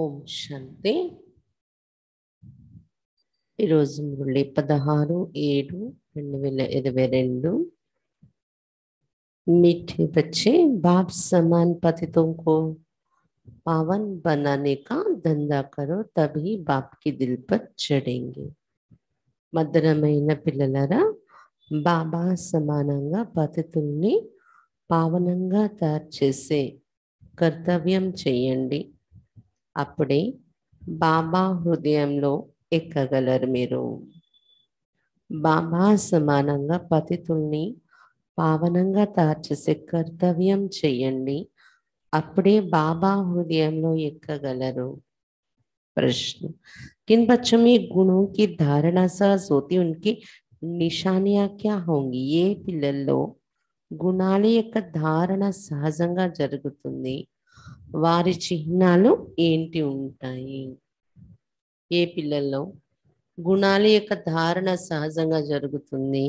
ఓం శాంతి ఈరోజు మళ్ళీ పదహారు ఏడు రెండు వేల ఇరవై రెండు మిఠి వచ్చి బాబ్ సమాన్ పతితో కో पावन బనానే కా धंधा करो तभी बाप के మధురమైన పిల్లలరా బాబా సమానంగా పతితుల్ని పావనంగా తయారు చేసే కర్తవ్యం చేయండి అప్పుడే బాబా హృదయంలో ఎక్కగలరు మీరు బాబా సమానంగా పతితుల్ని పావనంగా తార్చేసే కర్తవ్యం చేయండి అప్పుడే బాబా హృదయంలో ఎక్కగలరు ప్రశ్న किन గుణంకి ధారణ गुणों की धारणा सहज होती ఏ పిల్లల్లో గుణాల యొక్క ధారణ సహజంగా జరుగుతుంది వారి చిహ్నాలు ఏంటి ఉంటాయి ఏ పిల్లల్లో గుణాల యొక్క ధారణ సహజంగా జరుగుతుంది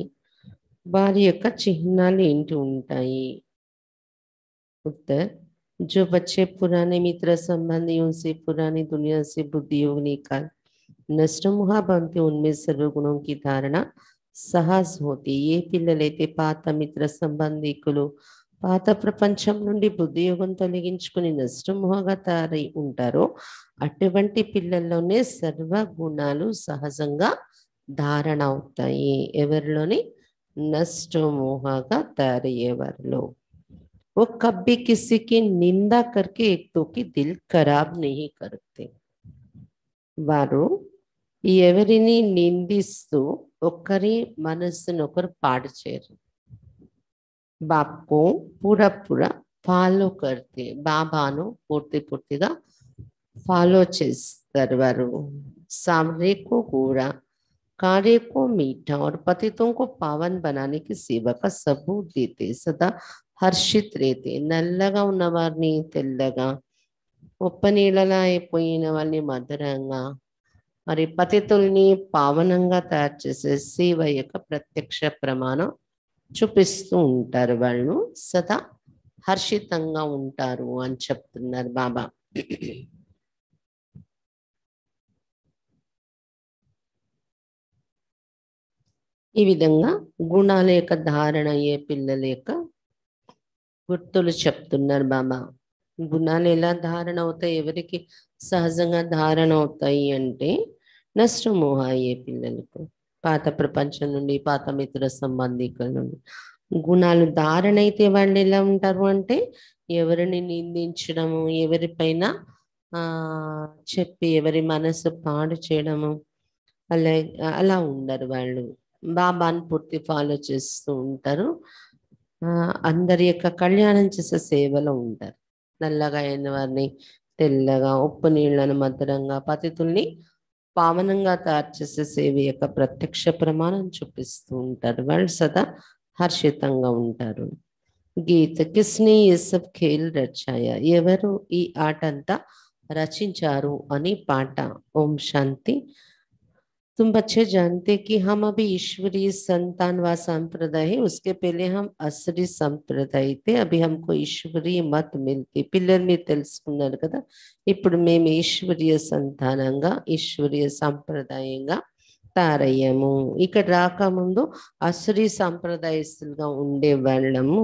వారి యొక్క చిహ్నాలు ఏంటి ఉంటాయి ఉత్తర్ జో బచ్చే పురాణి మిత్ర సంబంధి ఉన్సే పురాణి दुनिया బుద్ధి बुद्धि योग निकाल नष्ट ఉన్మే बनते उनमें సహాస్మృతి ఏ పిల్లలైతే పాత మిత్ర సంబంధికులు పాత ప్రపంచం నుండి బుద్ధియోగం తొలగించుకుని నష్టమోహగా తయారై ఉంటారో అటువంటి పిల్లల్లోనే సర్వ గుణాలు సహజంగా ధారణ అవుతాయి ఎవరిలోని నష్టమోహగా తయారయ్యేవారిలో ఓ కబ్బి కిసికి నిందా की ఎక్కువకి దిల్ ఖరాబ్ दो కరుతే వారు ఎవరిని నిందిస్తూ ఒకరి మనస్సును ఒకరు పాడు చేయరు బాపు పూర ఫాలో కడితే బాబాను పూర్తి పూర్తిగా ఫాలో చేస్తారు వారు सामरिकों गोरा कार्य को मीठा और पतितों को पावन बनाने की సదా హర్షిత్ రేతే నల్లగా ఉన్నవారిని తెల్లగా ఉప్పనీళ్ళలా అయిపోయిన వాళ్ళని మధురంగా మరి పతితుల్ని పావనంగా తయారు చేసే శివ యొక్క ప్రత్యక్ష ప్రమాణం చూపిస్తూ ఉంటారు వాళ్ళు సదా హర్షితంగా ఉంటారు అని చెప్తున్నారు బాబా ఈ విధంగా గుణాల యొక్క ధారణ అయ్యే పిల్లల యొక్క గుర్తులు చెప్తున్నారు బాబా గుణాలు ఎలా ధారణ అవుతాయి ఎవరికి సహజంగా ధారణ అవుతాయి అంటే నష్టము అయ్యే పిల్లలకు పాత ప్రపంచం నుండి పాత మిత్ర సంబంధికుల నుండి గుణాలు దారణైతే వాళ్ళు ఎలా ఉంటారు అంటే ఎవరిని నిందించడము ఎవరిపైన చెప్పి ఎవరి మనసు పాడు చేయడము అలా అలా ఉండరు వాళ్ళు బాబాను పూర్తి ఫాలో చేస్తూ ఉంటారు అందరి యొక్క కళ్యాణం చేసే సేవలో ఉంటారు నల్లగా అయిన వారిని తెల్లగా ఉప్పు నీళ్లను మధురంగా పతితుల్ని పావనంగా తయారు చేసే సేవ యొక్క ప్రత్యక్ష ప్రమాణం చూపిస్తూ ఉంటారు వాళ్ళు సదా హర్షితంగా ఉంటారు గీత కిస్ని యూసఫ్ ఖేల్ రచాయ ఎవరు ఈ ఆట అంతా రచించారు అని పాట ఓం శాంతి तुम बच्चे जानते कि हम अभी ईश्वरीय संतान व संप्रदाय है उसके पहले हम असरी संप्रदाय थे अभी हमको ईश्वरीय मत मिलती तेस తెలుసుకున్నారు कदा ఇప్పుడు మేము ईश्वरीय संतान ईश्वरीय సంప్రదాయంగా తారయ్యము ఇక్కడ రాకముందు అసురి సాంప్రదాయస్తులుగా ఉండే వాళ్ళము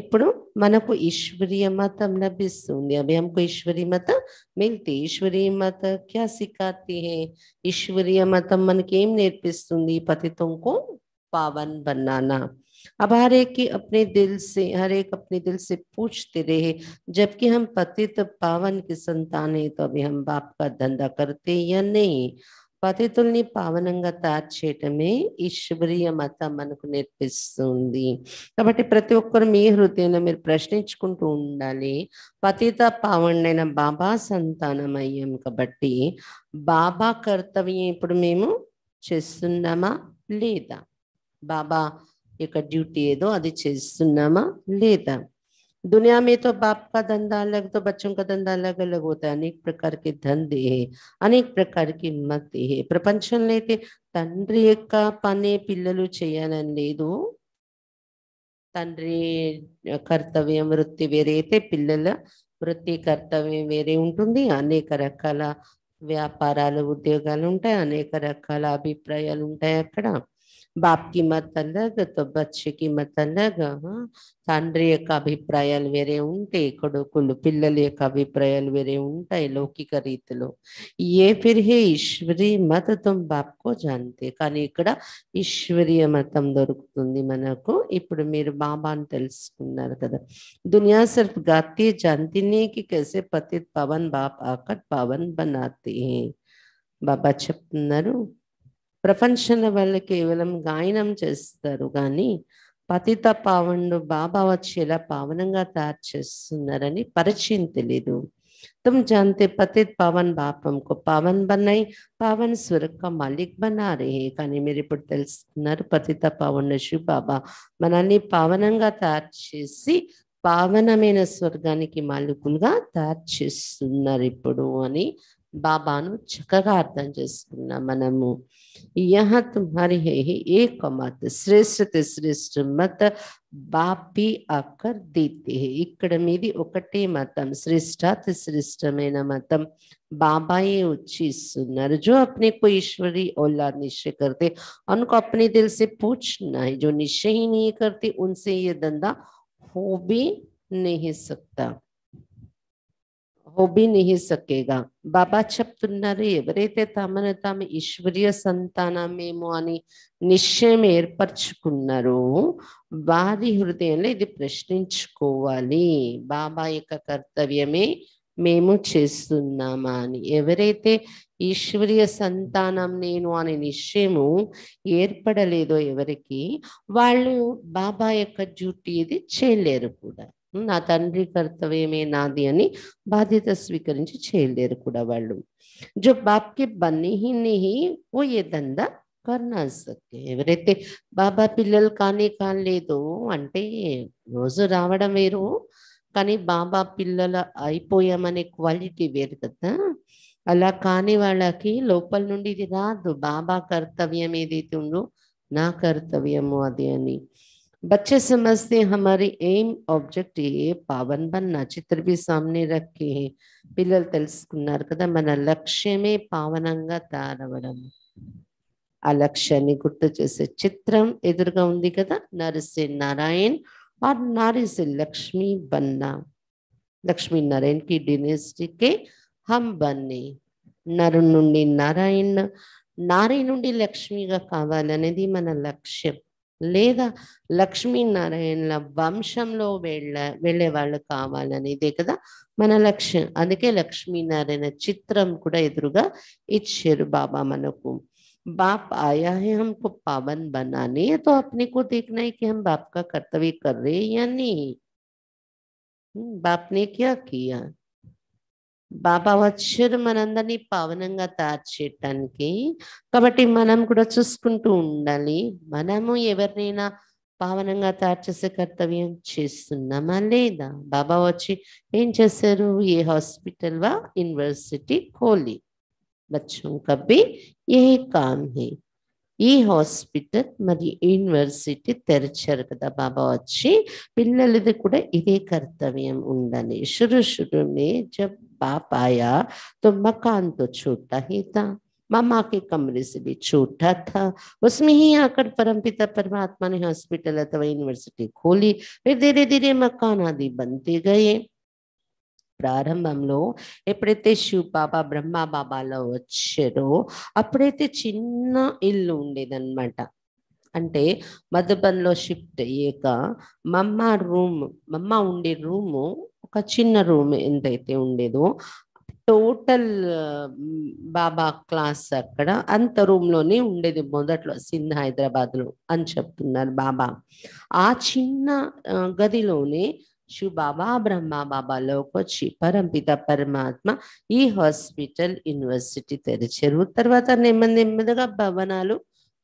ఇప్పుడు మనకు ఈశ్వరీయ మతం లభిస్తుంది అవి హమకు ఈశ్వరీయ మతం మిగతి ఈశ్వరీయ మత క్యా సిఖాతి హే ఈశ్వరీయ మతం మనకి ఏం నేర్పిస్తుంది పతితంకు पावन बनाना अब हर एक की अपने दिल से हर एक अपने दिल से पूछते रहे जबकि हम पतित पावन की संतान है तो अभी हम बाप का धंधा करते या नहीं పతితుల్ని పావనంగా తార్చేయటమే చేయటమే శుభ్రియ మతం మనకు నేర్పిస్తుంది కాబట్టి ప్రతి ఒక్కరు మీ హృదయంలో మీరు ప్రశ్నించుకుంటూ ఉండాలి పతిత పావనైన బాబా సంతానం అయ్యాం కాబట్టి బాబా కర్తవ్యం ఇప్పుడు మేము చేస్తున్నామా లేదా బాబా యొక్క డ్యూటీ ఏదో అది చేస్తున్నామా లేదా दुनिया में तो बाप का धंधा अलग तो बच्चों का धंधा अलग अलग होता है अनेक प्रकार के धंधे అనేక ప్రకార మతి ప్రపంచంలో అయితే తండ్రి యొక్క పని పిల్లలు చేయాలని లేదు తండ్రి కర్తవ్యం వృత్తి వేరే అయితే పిల్లల వృత్తి కర్తవ్యం వేరే ఉంటుంది అనేక రకాల వ్యాపారాలు ఉద్యోగాలు ఉంటాయి అనేక రకాల అభిప్రాయాలు ఉంటాయి అక్కడ బాప్ కి మత్ అలగ్ తో బచ్చకి మత్ అలగ్ తండ్రి యొక్క అభిప్రాయాలు వేరే ఉంటాయి కొడుకులు పిల్లల యొక్క అభిప్రాయాలు వేరే ఉంటాయి లౌకిక రీతిలో ఏ ఫిర్హే ఈశ్వరీ మతతం బాప్కో జాంతే కానీ ఇక్కడ ఈశ్వరీయ మతం దొరుకుతుంది మనకు ఇప్పుడు మీరు బాబాను తెలుసుకున్నారు కదా దునియా సిర్ఫ్ గాతే జాంతినే కి కైసే పతిత్ పవన్ బాప్ ఆకట్ పవన్ బనాతే బాబా చెప్తున్నారు ప్రపంచంలో వాళ్ళు కేవలం గాయనం చేస్తారు కానీ పతిత పావనుడు బాబా వచ్చి ఎలా పావనంగా తయారు చేస్తున్నారని పరిచయం తెలీదు తుమ్ జాంతే పతి పవన్ బాపం కు పవన్ బన్నై పావన్ స్వర్గ మాలిక్ బనారే కానీ మీరు ఇప్పుడు తెలుసుకున్నారు పతిత పవన్ శివ బాబా మనల్ని పావనంగా తయారు చేసి పావనమైన స్వర్గానికి మాలికులుగా తయారు చేస్తున్నారు ఇప్పుడు అని बाबा चकर्थम मन यहाँ तुम्हारे एक मत श्रेष्ठ श्रेष्ठ मत बापी अकर दीते इकड़ीदे मत श्रेष्ठ श्रेष्ठ मैं मत बाबाए उच्चिस्ट जो अपने को ईश्वरी औलाद निश्चय करते उनको अपने दिल से पूछना है जो निश्चय ही नहीं करते उनसे ये धंधा हो भी नहीं सकता హోబీ भी సకేగా బాబా చెప్తున్నారు ఎవరైతే తమను తాము ఈశ్వర్య సంతానమేమో అని నిశ్చయం ఏర్పరచుకున్నారో వారి హృదయంలో ఇది ప్రశ్నించుకోవాలి బాబా యొక్క కర్తవ్యమే మేము చేస్తున్నామా అని ఎవరైతే ఈశ్వరీయ సంతానం నేను అనే నిశ్చయము ఏర్పడలేదో ఎవరికి వాళ్ళు బాబా యొక్క డ్యూటీ ఇది చేయలేరు కూడా నా తండ్రి కర్తవ్యమే నాది అని బాధ్యత స్వీకరించి చేయలేరు కూడా వాళ్ళు జో బాప్కి బన్నిహిని ఓ ఏ దందా ఎవరైతే బాబా పిల్లలు కానీ కాలేదు అంటే రోజు రావడం వేరు కానీ బాబా పిల్లలు అయిపోయామనే క్వాలిటీ వేరు కదా అలా కాని వాళ్ళకి లోపల నుండి ఇది రాదు బాబా కర్తవ్యం ఏదైతే ఉందో నా కర్తవ్యము అది అని बच्चे समझते हैं हमारे एम ऑब्जेक्ट ये पावन बनना चित्र भी सामने रखे हैं పిల్లలు తెలుసుకున్నారు కదా మన లక్ష్యమే పావనంగా తారవడం ఆ లక్ష్యాన్ని గుర్తు చేసే చిత్రం ఎదురుగా ఉంది కదా నరసే నారాయణ్ ఆర్ నారిసే లక్ష్మి బన్నా లక్ష్మీ నారాయణ్ కి డినెస్టీకే హమ్ బన్నీ నరు నుండి నారాయణ్ నారి నుండి లక్ష్మిగా కావాలనేది మన లక్ష్యం लेदा लक्ष्मी नारायण वंश वेवा कावाल कदा मन लक्ष्य अदे लक्ष्मी नारायण चित्र इच्छे बाबा मन को बाप आया है हमको पावन बनाने तो अपने को देखना है कि हम बाप का कर्तव्य कर रहे हैं या नहीं बाप ने क्या किया బాబా వచ్చారు మనందరినీ పవనంగా తయారు చేయటానికి కాబట్టి మనం కూడా చూసుకుంటూ ఉండాలి మనము ఎవరినైనా పావనంగా తయారు చేసే కర్తవ్యం చేస్తున్నామా లేదా బాబా వచ్చి ఏం చేశారు ఏ హాస్పిటల్ వా యూనివర్సిటీ కోలి బచ్చం కబ్బి ఏ కామ్ హే ఈ హాస్పిటల్ మరి యూనివర్సిటీ తెరిచారు కదా బాబా వచ్చి పిల్లలది కూడా ఇదే కర్తవ్యం ఉండాలి షురు మే జబ్ पाप आया तो मकान तो छूटता ही था मामा के कमरे से भी छूटा था उसमें ही आकर परमपिता परमात्मा ने हॉस्पिटल अथवा यूनिवर्सिटी खोली फिर धीरे धीरे मकान आदि बनते गए ಪ್ರಾರಂಭಂలో ఎప్పుడైతే శివ బాబా బ్రహ్మ బాబాలో వచ్చారో అప్పుడైతే చిన్న ఇల్లు ఉండేదన్నమాట అంటే మధుబన్లో షిఫ్ట్ అయ్యాక మమ్మ రూమ్ మమ్మ ఉండే రూము ఒక చిన్న రూమ్ ఎంతైతే ఉండేదో టోటల్ బాబా క్లాస్ అక్కడ అంత రూమ్లోనే ఉండేది మొదట్లో సింధ్ హైదరాబాద్లో అని చెప్తున్నారు బాబా ఆ చిన్న గదిలోనే శివ బాబా బ్రహ్మ బాబాలోకి వచ్చి పరంపిత పరమాత్మ ఈ హాస్పిటల్ యూనివర్సిటీ తెరిచారు తర్వాత నెమ్మది నెమ్మదిగా భవనాలు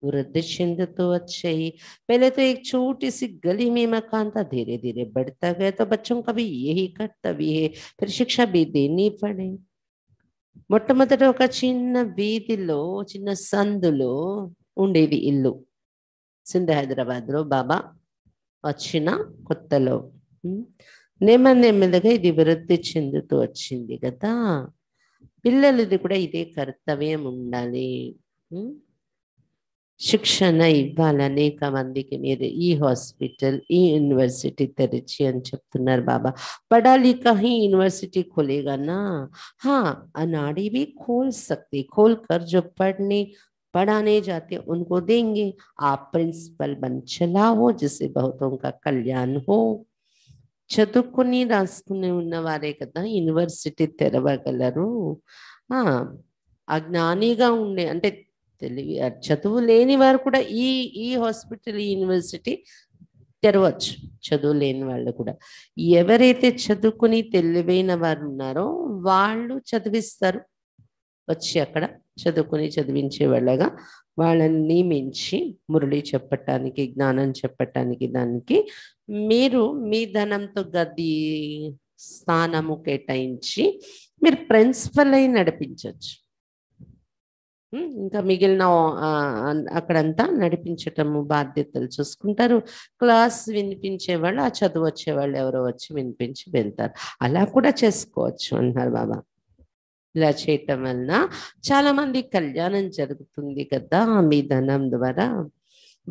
वृद्ध छिंद तो अच्छे ही पहले तो एक छोटी सी गली में मकान था धीरे धीरे बढ़ता गया तो बच्चों का भी यही कर्तव्य है फिर शिक्षा भी देनी पड़े మొట్టమొదట ఒక చిన్న వీధిలో చిన్న సందులో ఉండేది ఇల్లు సింధ హైదరాబాద్లో బాబా వచ్చిన కొత్తలో నెమ్మది నెమ్మదిగా ఇది వృద్ధి చెందుతూ వచ్చింది కదా పిల్లలది కూడా ఇదే కర్తవ్యం ఉండాలి शिक्षण इव्वाल अनेक इव्वाले मंदी हास्पिटल यूनिवर्सीटी तरी अच्छा बाबा पढ़ा लिखा ही यूनिवर्सिटी खोलेगा ना हाँ अनाड़ी भी खोल सकती खोल कर जो पढ़ने पढ़ाने जाते उनको देंगे आप प्रिंसिपल बन चला हो जिससे बहुतों का कल्याण हो चुकनी रास्कने कदा यूनिवर्सिटी तेरव गलर हाँ अज्ञा उ తెలివి చదువు లేని వారు కూడా ఈ ఈ హాస్పిటల్ యూనివర్సిటీ తెరవచ్చు చదువు లేని వాళ్ళు కూడా ఎవరైతే చదువుకుని తెలివైన వారు ఉన్నారో వాళ్ళు చదివిస్తారు వచ్చి అక్కడ చదువుకుని చదివించే వాళ్ళగా వాళ్ళని నియమించి మురళి చెప్పటానికి జ్ఞానం చెప్పటానికి దానికి మీరు మీ ధనంతో గది స్థానము కేటాయించి మీరు ప్రిన్సిపల్ అయి నడిపించవచ్చు ఇంకా మిగిలిన అక్కడంతా నడిపించటము బాధ్యతలు చూసుకుంటారు క్లాస్ వినిపించేవాళ్ళు ఆ చదువు వచ్చేవాళ్ళు ఎవరో వచ్చి వినిపించి వెళ్తారు అలా కూడా చేసుకోవచ్చు అన్నారు బాబా ఇలా చేయటం వలన చాలా మంది కళ్యాణం జరుగుతుంది కదా మీ ధనం ద్వారా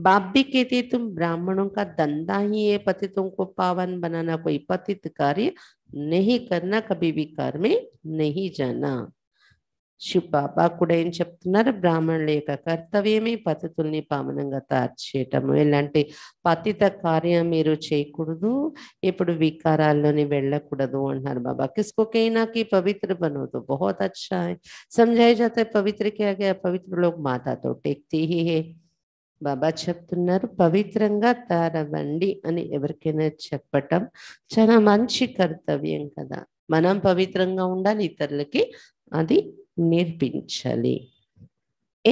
बाप भी कहते तुम ब्राह्मणों ఏ धंधा ही है पतितों को पावन बनाना कोई पतित कार्य नहीं करना कभी भी శివ బాబా కూడా ఏం చెప్తున్నారు బ్రాహ్మణుల యొక్క కర్తవ్యమే పతితుల్ని పామనంగా తార్చేయటము ఇలాంటి పతిత కార్యం మీరు చేయకూడదు ఇప్పుడు వికారాల్లోని వెళ్ళకూడదు అంటున్నారు బాబా కిస్కోకైనాకి పవిత్ర బనోదు బహుత్ అచ్చా సంజాయ్ జాత పవిత్రకి ఆగే పవిత్రలో మాతాతో టెక్తీ బాబా చెప్తున్నారు పవిత్రంగా తారవండి అని ఎవరికైనా చెప్పటం చాలా మంచి కర్తవ్యం కదా మనం పవిత్రంగా ఉండాలి ఇతరులకి అది నేర్పించాలి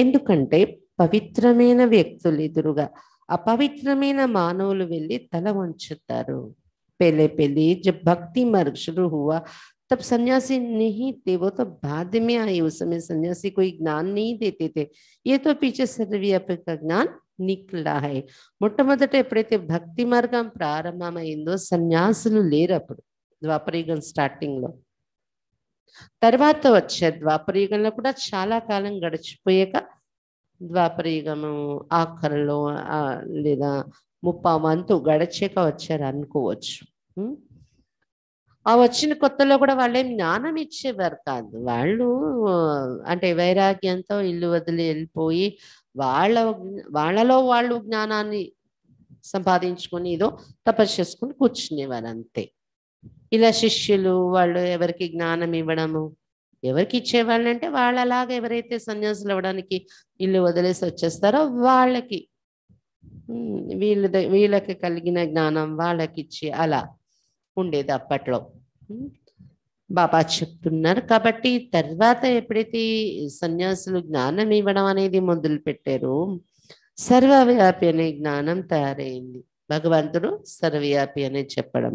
ఎందుకంటే పవిత్రమైన వ్యక్తులు ఎదురుగా అపవిత్రమైన మానవులు వెళ్ళి తల వంచుతారు పెళ్ళి పెళ్ళి భక్తి మరుషులు హువా తప్ప సన్యాసి तब सन्यासी తో थे वो तो बाद में आए उस समय सन्यासी कोई ज्ञान नहीं देते నిక్లా హై మొట్టమొదట ఎప్పుడైతే భక్తి మార్గం ప్రారంభమైందో సన్యాసులు లేరు అప్పుడు ద్వాపరీగం లో తర్వాత వచ్చే ద్వాపరయుగంలో కూడా చాలా కాలం గడిచిపోయాక ద్వాపరయుగము ఆఖరిలో లేదా ముప్పా వంతు గడిచాక వచ్చారు అనుకోవచ్చు ఆ వచ్చిన కొత్తలో కూడా వాళ్ళేం జ్ఞానం ఇచ్చేవారు కాదు వాళ్ళు అంటే వైరాగ్యంతో ఇల్లు వదిలి వెళ్ళిపోయి వాళ్ళ వాళ్ళలో వాళ్ళు జ్ఞానాన్ని సంపాదించుకొని ఏదో తపస్సు చేసుకుని కూర్చునేవారు అంతే ఇలా శిష్యులు వాళ్ళు ఎవరికి జ్ఞానం ఇవ్వడము ఎవరికి ఇచ్చేవాళ్ళంటే వాళ్ళు అలాగ ఎవరైతే సన్యాసులు అవ్వడానికి ఇల్లు వదిలేసి వచ్చేస్తారో వాళ్ళకి వీళ్ళ వీళ్ళకి కలిగిన జ్ఞానం వాళ్ళకి ఇచ్చి అలా ఉండేది అప్పట్లో బాబా చెప్తున్నారు కాబట్టి తర్వాత ఎప్పుడైతే సన్యాసులు జ్ఞానం ఇవ్వడం అనేది మొదలు పెట్టారు సర్వవ్యాపి అనే జ్ఞానం తయారైంది భగవంతుడు సర్వవ్యాపి అనే చెప్పడం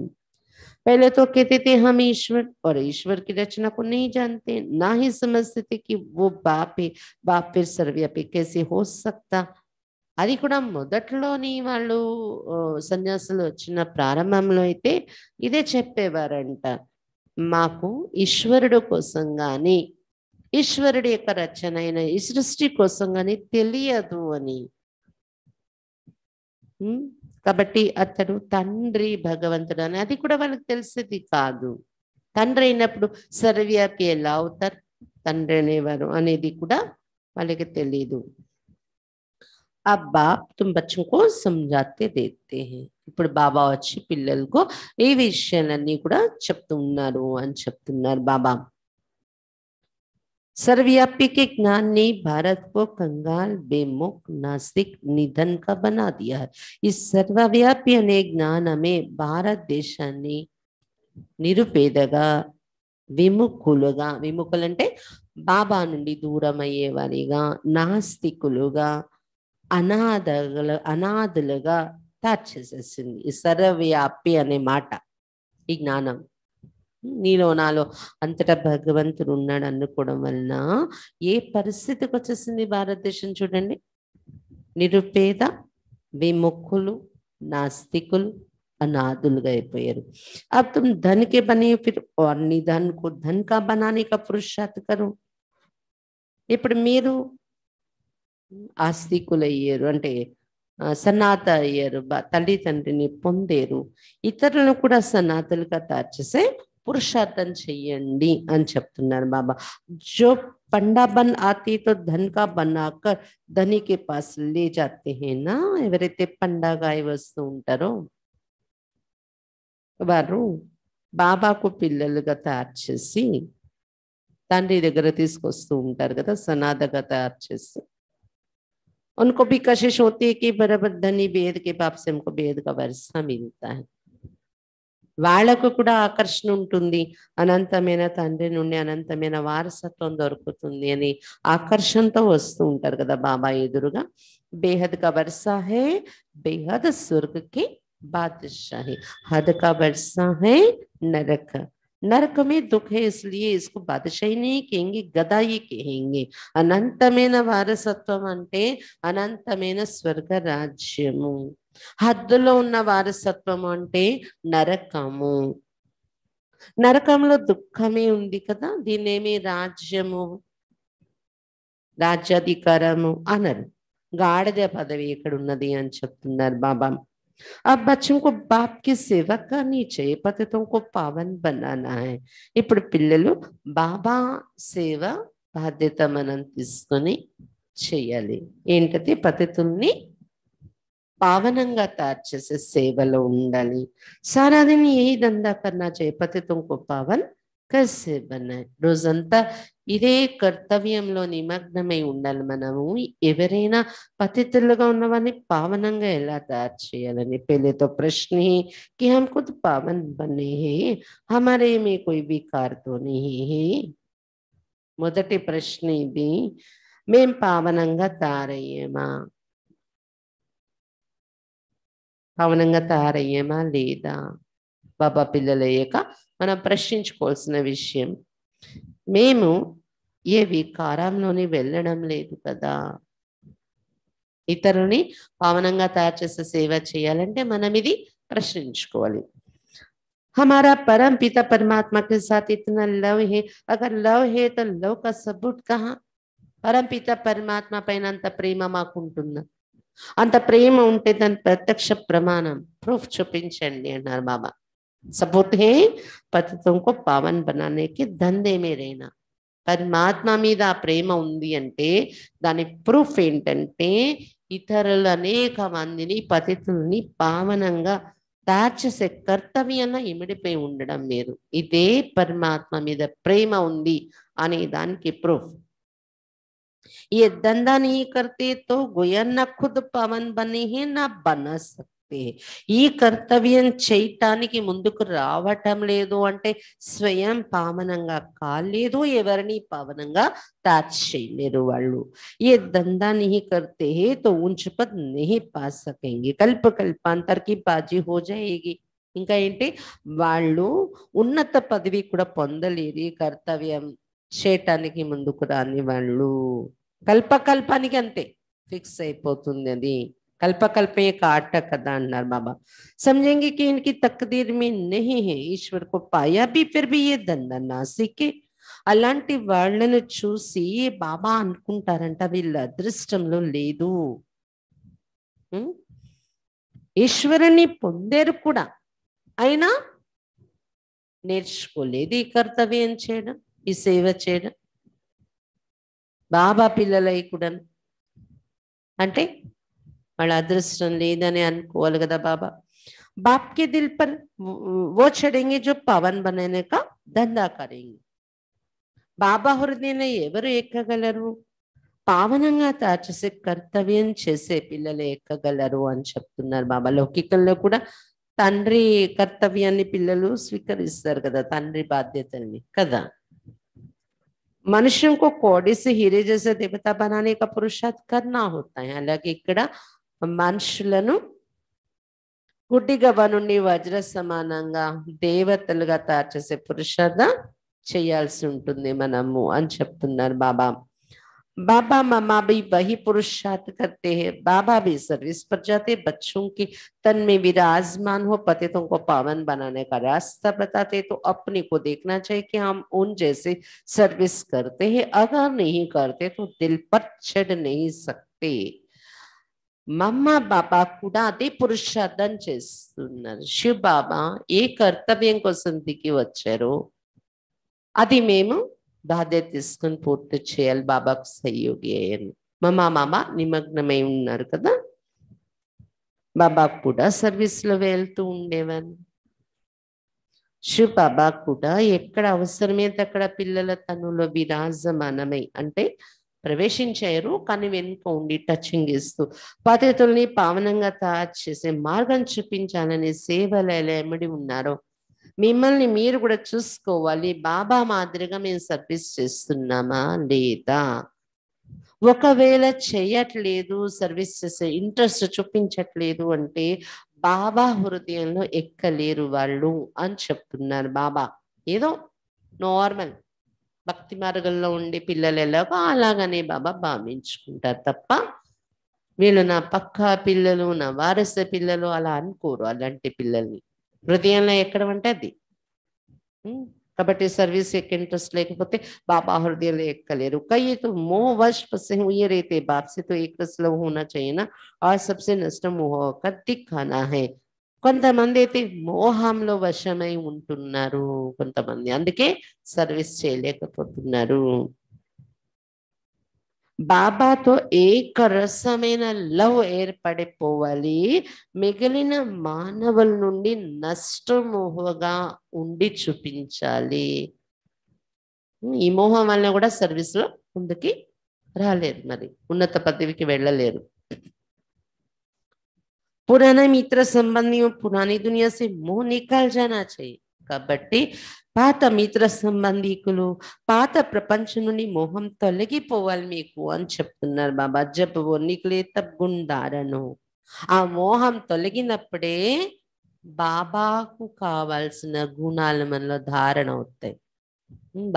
पहले तो कहते थे हम ईश्वर और ईश्वर की रचना को नहीं जानते ना ही समझते थे कि वो బాప్ बाप फिर सर्वव्यापी कैसे हो सकता అది కూడా మొదట్లోని వాళ్ళు సన్యాసులు వచ్చిన ప్రారంభంలో అయితే ఇదే చెప్పేవారంట మాకు ఈశ్వరుడు కోసం కానీ ఈశ్వరుడి యొక్క రచన అయిన ఈ సృష్టి కోసం కానీ తెలియదు అని కాబట్టి అతడు తండ్రి భగవంతుడు అని అది కూడా వాళ్ళకి తెలిసేది కాదు తండ్రి అయినప్పుడు సర్వ్యాపి ఎలా అవుతారు తండ్రి అనేవారు అనేది కూడా వాళ్ళకి తెలియదు ఆ బాప్ తుమ్ బచ్చంకో సంజాతే దేతే ఇప్పుడు బాబా వచ్చి పిల్లలకు ఈ విషయాలన్నీ కూడా చెప్తున్నారు అని చెప్తున్నారు బాబా सर्वव्यापी के ज्ञान ने भारत को कंगाल बेमुख नास्तिक निधन का बना दिया है इस सर्वव्यापी అనే జ్ఞానమే భారతదేశాన్ని నిరుపేదగా విముఖులుగా విముఖులు అంటే బాబా నుండి దూరం అయ్యేవారిగా నాస్తికులుగా అనాథలు అనాథులుగా తయారు చేసేసింది ఈ సర్వవ్యాప్తి అనే మాట ఈ జ్ఞానం నీలో నాలో అంతటా భగవంతుడు ఉన్నాడు అనుకోవడం వలన ఏ పరిస్థితికి వచ్చేసింది భారతదేశం చూడండి నిరుపేద విముఖులు నాస్తికులు అనాథులుగా అయిపోయారు అప్ ధనికే धन के बने फिर और निधन को ఇప్పుడు మీరు ఆస్తికులు అయ్యారు అంటే సన్నాత అయ్యారు తల్లి తండ్రిని పొందేరు ఇతరులను కూడా సన్నాతులుగా తయారు చేసే पुरुषार्थन चयी बाबा जो पंडा बन आती तो धन का बनाकर धनी के पास ले जाते हैं ना एवर पंडा गाय वस्तु उठारो वो बाबा को पिल तयारे तंड दू उ कदा सनाद तयारे उनको भी कशिश होती है कि बराबर धनी बेद के बाप से हमको बेद का वर्षा मिलता है వాళ్ళకు కూడా ఆకర్షణ ఉంటుంది అనంతమైన తండ్రి నుండి అనంతమైన వారసత్వం దొరుకుతుంది అని ఆకర్షణతో వస్తూ ఉంటారు కదా బాబా ఎదురుగా బేహద్ కబర్ సాహే బేహద్ స్వర్గకి बादशाह హద్ కబర్ సాహే నరక నరకమే దుఃఖే ఇస్లియే ఇసుకు బాదశాహిని కేంగి గదాయి కేంగి అనంతమైన వారసత్వం అంటే అనంతమైన స్వర్గ రాజ్యము హద్దులో ఉన్న వారసత్వము అంటే నరకము నరకంలో దుఃఖమే ఉంది కదా దీన్నేమి రాజ్యము రాజ్యాధికారము అనరు గాడిద పదవి ఇక్కడ ఉన్నది అని చెప్తున్నారు బాబా ఆ बच्चों को बाप సేవ కానీ करनी चाहिए पतितों को ఇప్పుడు పిల్లలు బాబా సేవ బాధ్యత మనం తీసుకొని చేయాలి ఏంటది పతితుల్ని పావనంగా తయారు చేసే సేవలో ఉండాలి సారాదిని ఏ దందా కన్నా చేపతి తుంకు పావన్ రోజంతా ఇదే కర్తవ్యంలో నిమగ్నమై ఉండాలి మనము ఎవరైనా పతితులుగా ఉన్న పావనంగా ఎలా తయారు చేయాలని పెళ్లితో ప్రశ్న కి హమ్ పావన్ బే హే హమారే కార్తో కోయి మొదటి ప్రశ్న ఇది మేం పావనంగా తయారయ్యేమా పవనంగా తయారయ్యేమా లేదా బాబా పిల్లలు అయ్యాక మనం ప్రశ్నించుకోవాల్సిన విషయం మేము ఏ వికారంలోని వెళ్ళడం లేదు కదా ఇతరుని పవనంగా తయారు చేసే సేవ చేయాలంటే మనం ఇది ప్రశ్నించుకోవాలి హమారా పరం పిత परमात्मा के साथ इतना लव है अगर लव है तो लव का सबूत कहाँ परम पिता परमात्मा పైన అంత ప్రేమ మాకుంటున్నా అంత ప్రేమ ఉంటే దాని ప్రత్యక్ష ప్రమాణం ప్రూఫ్ చూపించండి అన్నారు బాబా సపోర్ట్ హే పతిత్వంకు పావన్ బనానేకి దందే మీరైనా పరమాత్మ మీద ఆ ప్రేమ ఉంది అంటే దాని ప్రూఫ్ ఏంటంటే ఇతరులు అనేక మందిని పతితుల్ని పావనంగా చేసే కర్తవ్యంలో ఇమిడిపోయి ఉండడం మీరు ఇదే పరమాత్మ మీద ప్రేమ ఉంది అనే దానికి ప్రూఫ్ ये धंधा नहीं करते तो गोया न खुद पवन बने हैं ना बना सकते ఈ కర్తవ్యం చేయటానికి ముందుకు రావటం లేదు అంటే స్వయం పావనంగా కాలేదు ఎవరిని పావనంగా చేయలేరు వాళ్ళు ఏ దందా నహి కర్తే తో ఉంచ పద్ నహి కల్ప కల్పాంతర్కి బాజీ హో ఇంకా ఏంటి వాళ్ళు ఉన్నత పదవి కూడా పొందలేరు కర్తవ్యం చేయటానికి ముందుకు రాని వాళ్ళు కల్పకల్పానికి అంతే ఫిక్స్ అయిపోతుంది అది కల్పకల్పే కాట కదా అన్నారు బాబా समझेंगे कि इनकी మీ में नहीं ఈశ్వర్ को पाया भी फिर भी దంద నాసికే అలాంటి వాళ్ళను చూసి బాబా అనుకుంటారంట వీళ్ళ అదృష్టంలో లేదు ఈశ్వరుని పొందారు కూడా అయినా నేర్చుకోలేదు ఈ కర్తవ్యం చేయడం ఈ సేవ చేయడం బాబా పిల్లలై కూడా అంటే వాళ్ళ అదృష్టం లేదని అనుకోవాలి కదా బాబా బాప్కి దిల్ పర్ वो चढ़ेंगे పవన్ బనక का దందా బాబా హృదయంలో ఎవరు ఎక్కగలరు పావనంగా తాచేసే కర్తవ్యం చేసే పిల్లలు ఎక్కగలరు అని చెప్తున్నారు బాబా లౌకికంలో కూడా తండ్రి కర్తవ్యాన్ని పిల్లలు స్వీకరిస్తారు కదా తండ్రి బాధ్యతల్ని కదా मनुष्यों కో కోడిసి హీరే చేసే దేవత देवता बनाने का पुरुषार्थ करना ఇక్కడ మనుషులను గుడ్డిగా నుండి వజ్ర సమానంగా దేవతలుగా తయారు చేసే పురుషార్థ చేయాల్సి ఉంటుంది మనము అని చెప్తున్నారు బాబా बाबा मामा भी वही पुरुषार्थ करते हैं बाबा भी सर्विस पर जाते बच्चों के तन में विराजमान हो पतितों को पावन बनाने का रास्ता बताते तो अपने को देखना चाहिए कि हम उन जैसे सर्विस करते हैं अगर नहीं करते तो दिल पर चढ़ नहीं सकते మమ్మ బాబా కూడా అదే పురుషార్థం शिव बाबा ये कर्तव्य को संधि की वो आदि मेमू బాధ్యత తీసుకుని పూర్తి చేయాలి బాబాకు సహయోగి అయ్యాను మా మామ నిమగ్నమై ఉన్నారు కదా బాబా కూడా సర్వీస్లో వెళ్తూ ఉండేవారు శివ బాబా కూడా ఎక్కడ అవసరమైతే అక్కడ పిల్లల తనులో విరాజమానమై అంటే ప్రవేశించారు కానీ వెనుక ఉండి టచింగ్ ఇస్తూ పాతితుల్ని పావనంగా తయారు చేసే మార్గం చూపించాలని సేవలు ఎలా ఎమడి ఉన్నారో మిమ్మల్ని మీరు కూడా చూసుకోవాలి బాబా మాదిరిగా మేము సర్వీస్ చేస్తున్నామా లేదా ఒకవేళ చేయట్లేదు సర్వీస్ చేసే ఇంట్రెస్ట్ చూపించట్లేదు అంటే బాబా హృదయంలో ఎక్కలేరు వాళ్ళు అని చెప్తున్నారు బాబా ఏదో నార్మల్ భక్తి మార్గంలో ఉండే పిల్లలు ఎలాగో అలాగనే బాబా భావించుకుంటారు తప్ప వీళ్ళు నా పక్క పిల్లలు నా వారస పిల్లలు అలా అనుకోరు అలాంటి పిల్లల్ని హృదయంలో ఎక్కడ ఉంటే అది కాబట్టి సర్వీస్ యొక్క ఇంట్రెస్ట్ లేకపోతే బాబా హృదయంలో ఎక్కలేరు कई మోహ मोह वश फंसे हुए रहते बाप से ఆ एक నష్టం लव होना కొంతమంది అయితే మోహంలో వశమై ఉంటున్నారు కొంతమంది అందుకే సర్వీస్ చేయలేకపోతున్నారు బాబాతో ఏక రసమైన లవ్ ఏర్పడిపోవాలి మిగిలిన మానవుల నుండి నష్టమోహగా ఉండి చూపించాలి ఈ మోహం వల్ల కూడా సర్వీస్లో ముందుకి రాలేదు మరి ఉన్నత పదవికి వెళ్ళలేరు పురాణ మిత్ర संबंधियों పురాణి దునియాసి మోహ నికాల్ జానా చేయి కాబట్టి పాత మిత్ర సంబంధికలు పాత ప్రపంచముని మోహం తొలగిపోవాలి మీకు అని చెప్తున్నారు బాబా జపవొని క్లే తబ్ గుణ ధారణో ఆ మోహం తొలగిన అపే బాబాకు కావల్సన గుణాల మనలో ధారణ అవుతాయి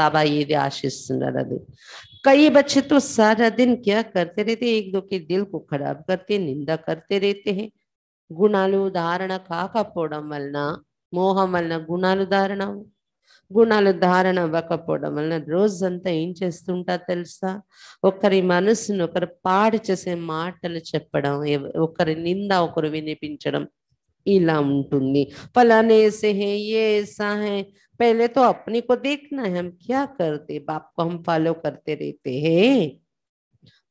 బాబా ఇది ఆశిస్తున్నాడు అది కయి బచితు సరే దిన క్యా కర్తే రేతే 1 2 కి దిల్ కు ఖరాబ్ కర్తే నింద కర్తే రేతే గుణాల ధారణ కాక పోడం వల్నా మోహంవల్న గుణల ధారణం గుణల ధారణ వక పొడమల్న రోజుంతా ఏం చేస్త ఉంటా తెలుసా ఒకరి మనిషిని ఒకరి పాడిచేసే మాటలు చెప్పడం ఒకరి నింద ఒకరు వినిపించడం ఇలా ఉంటుంది ఫలనేసేహే యాసాహే पहिले तो अपनी को देखना है हम क्या करते बाप को हम पालो करते रहते हैं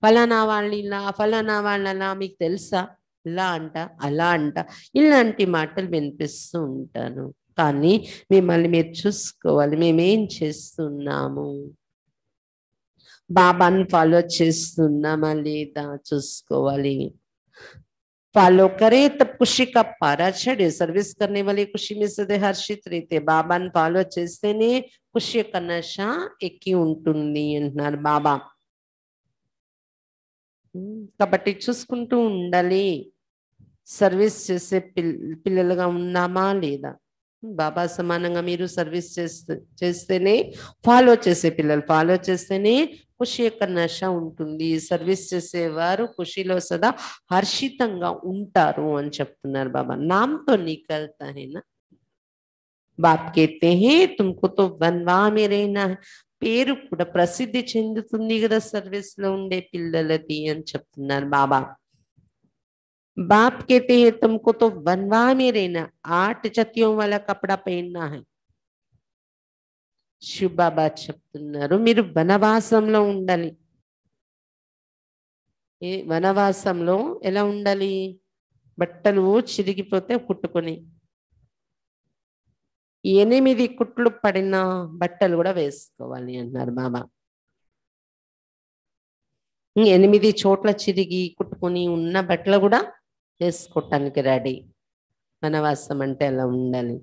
फलाना वाला ना फलाना वाला ना మీకు తెలుసా ఇలా అంట అలా అంట ఇలాంటి మాటలు వినిపిస్తూ ఉంటాను కానీ మిమ్మల్ని మీరు చూసుకోవాలి మేమేం చేస్తున్నాము బాబాను ఫాలో చేస్తున్నామా లేదా చూసుకోవాలి ఫాలో करे तब కప్పారా का సర్వీస్ चढ़े सर्विस करने హర్షిత్ రీతే బాబాను ఫాలో చేస్తేనే ఖుషి యొక్క నష ఎక్కి ఉంటుంది అంటున్నారు బాబా కాబట్టి చూసుకుంటూ ఉండాలి సర్వీస్ చేసే పిల్లలుగా ఉన్నామా లేదా బాబా సమానంగా మీరు సర్వీస్ చేస్తే చేస్తేనే ఫాలో చేసే పిల్లలు ఫాలో చేస్తేనే ఖుషి యొక్క నష ఉంటుంది సర్వీస్ చేసేవారు ఖుషిలో సదా హర్షితంగా ఉంటారు అని చెప్తున్నారు బాబా నామ్తో నికల్తా హేనా బాప్ కేతే హే తుమ్కుతో బన్వా వన్వామి పేరు కూడా ప్రసిద్ధి చెందుతుంది కదా సర్వీస్లో ఉండే పిల్లలది అని చెప్తున్నారు బాబా బాప్ कहते हैं వన్వా तो वनवाह జత్యం रहना आठ जतियों वाला శివ బాబా చెప్తున్నారు మీరు వనవాసంలో ఉండాలి ఈ వనవాసంలో ఎలా ఉండాలి బట్టలు చిరిగిపోతే కుట్టుకొని ఎనిమిది కుట్లు పడిన బట్టలు కూడా వేసుకోవాలి అన్నారు బాబా ఎనిమిది చోట్ల చిరిగి కుట్టుకొని ఉన్న బట్టలు కూడా చేసుకోవటానికి రెడీ వనవాసం అంటే ఎలా ఉండాలి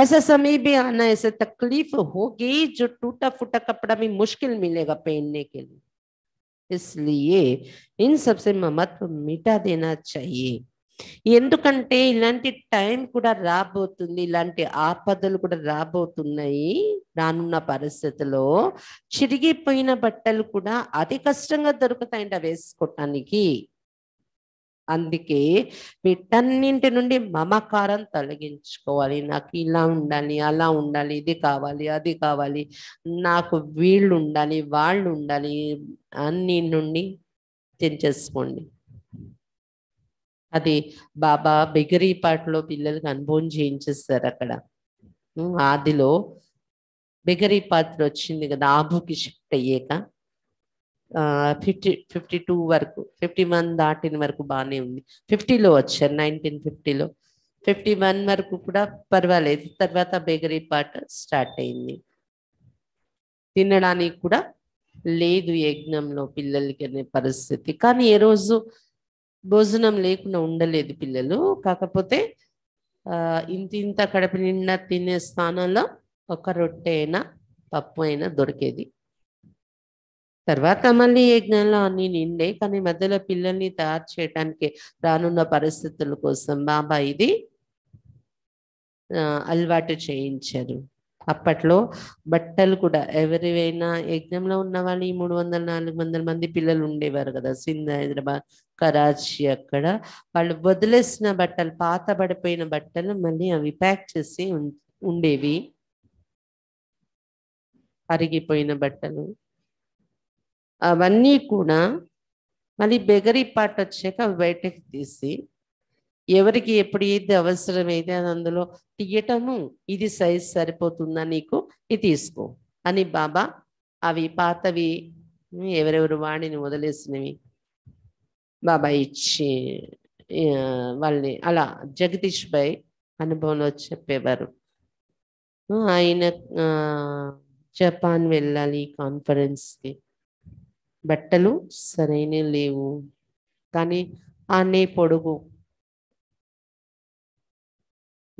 ऐसा समय भी आना ऐसे तकलीफ होगी जो टूटा फूटा कपड़ा भी मुश्किल मिलेगा पहनने ఇస్లియే ఇన్ సబ్సే इन మిటా దేనా चाहिए ఎందుకంటే ఇలాంటి టైం కూడా రాబోతుంది ఇలాంటి ఆపదలు కూడా రాబోతున్నాయి రానున్న పరిస్థితిలో చిరిగిపోయిన బట్టలు కూడా అతి కష్టంగా దొరుకుతాయంట వేసుకోవటానికి అందుకే వీటన్నింటి నుండి మమకారం తొలగించుకోవాలి నాకు ఇలా ఉండాలి అలా ఉండాలి ఇది కావాలి అది కావాలి నాకు వీళ్ళు ఉండాలి వాళ్ళు ఉండాలి అన్ని నుండి తెంచేసుకోండి అది బాబా పాటలో పిల్లలకు అనుభవం చేయించేస్తారు అక్కడ ఆదిలో బిగరీపాత్ర వచ్చింది కదా ఆబుకి షిఫ్ట్ అయ్యాక ఫిఫ్టీ ఫిఫ్టీ టూ వరకు ఫిఫ్టీ వన్ దాటిన వరకు బాగానే ఉంది ఫిఫ్టీలో వచ్చారు నైన్టీన్ ఫిఫ్టీలో ఫిఫ్టీ వన్ వరకు కూడా పర్వాలేదు తర్వాత బేకరీ పార్ట్ స్టార్ట్ అయింది తినడానికి కూడా లేదు యజ్ఞంలో పిల్లలకి అనే పరిస్థితి కానీ ఏ రోజు భోజనం లేకుండా ఉండలేదు పిల్లలు కాకపోతే ఇంత ఇంత కడప నిండా తినే స్థానంలో ఒక రొట్టె అయినా పప్పు అయినా దొరికేది తర్వాత మళ్ళీ యజ్ఞంలో అన్ని నిండే కానీ మధ్యలో పిల్లల్ని తయారు చేయడానికి రానున్న పరిస్థితుల కోసం బాబా ఇది అలవాటు చేయించారు అప్పట్లో బట్టలు కూడా ఎవరివైనా యజ్ఞంలో ఉన్న వాళ్ళు ఈ మూడు వందల నాలుగు వందల మంది పిల్లలు ఉండేవారు కదా సింధ హైదరాబాద్ కరాచీ అక్కడ వాళ్ళు వదిలేసిన బట్టలు పాత పడిపోయిన బట్టలు మళ్ళీ అవి ప్యాక్ చేసి ఉండేవి అరిగిపోయిన బట్టలు అవన్నీ కూడా మళ్ళీ బెగరీ పార్ట్ వచ్చాక అవి బయటకు తీసి ఎవరికి ఎప్పుడు ఏది అవసరమైతే అది అందులో తీయటము ఇది సైజ్ సరిపోతుందా నీకు ఇది తీసుకో అని బాబా అవి పాతవి ఎవరెవరు వాడిని వదిలేసినవి బాబా ఇచ్చి వాళ్ళని అలా జగదీష్ భాయ్ అనుభవంలో చెప్పేవారు ఆయన జపాన్ వెళ్ళాలి కాన్ఫరెన్స్కి బట్టలు సరైన లేవు కానీ ఆనే పొడుగు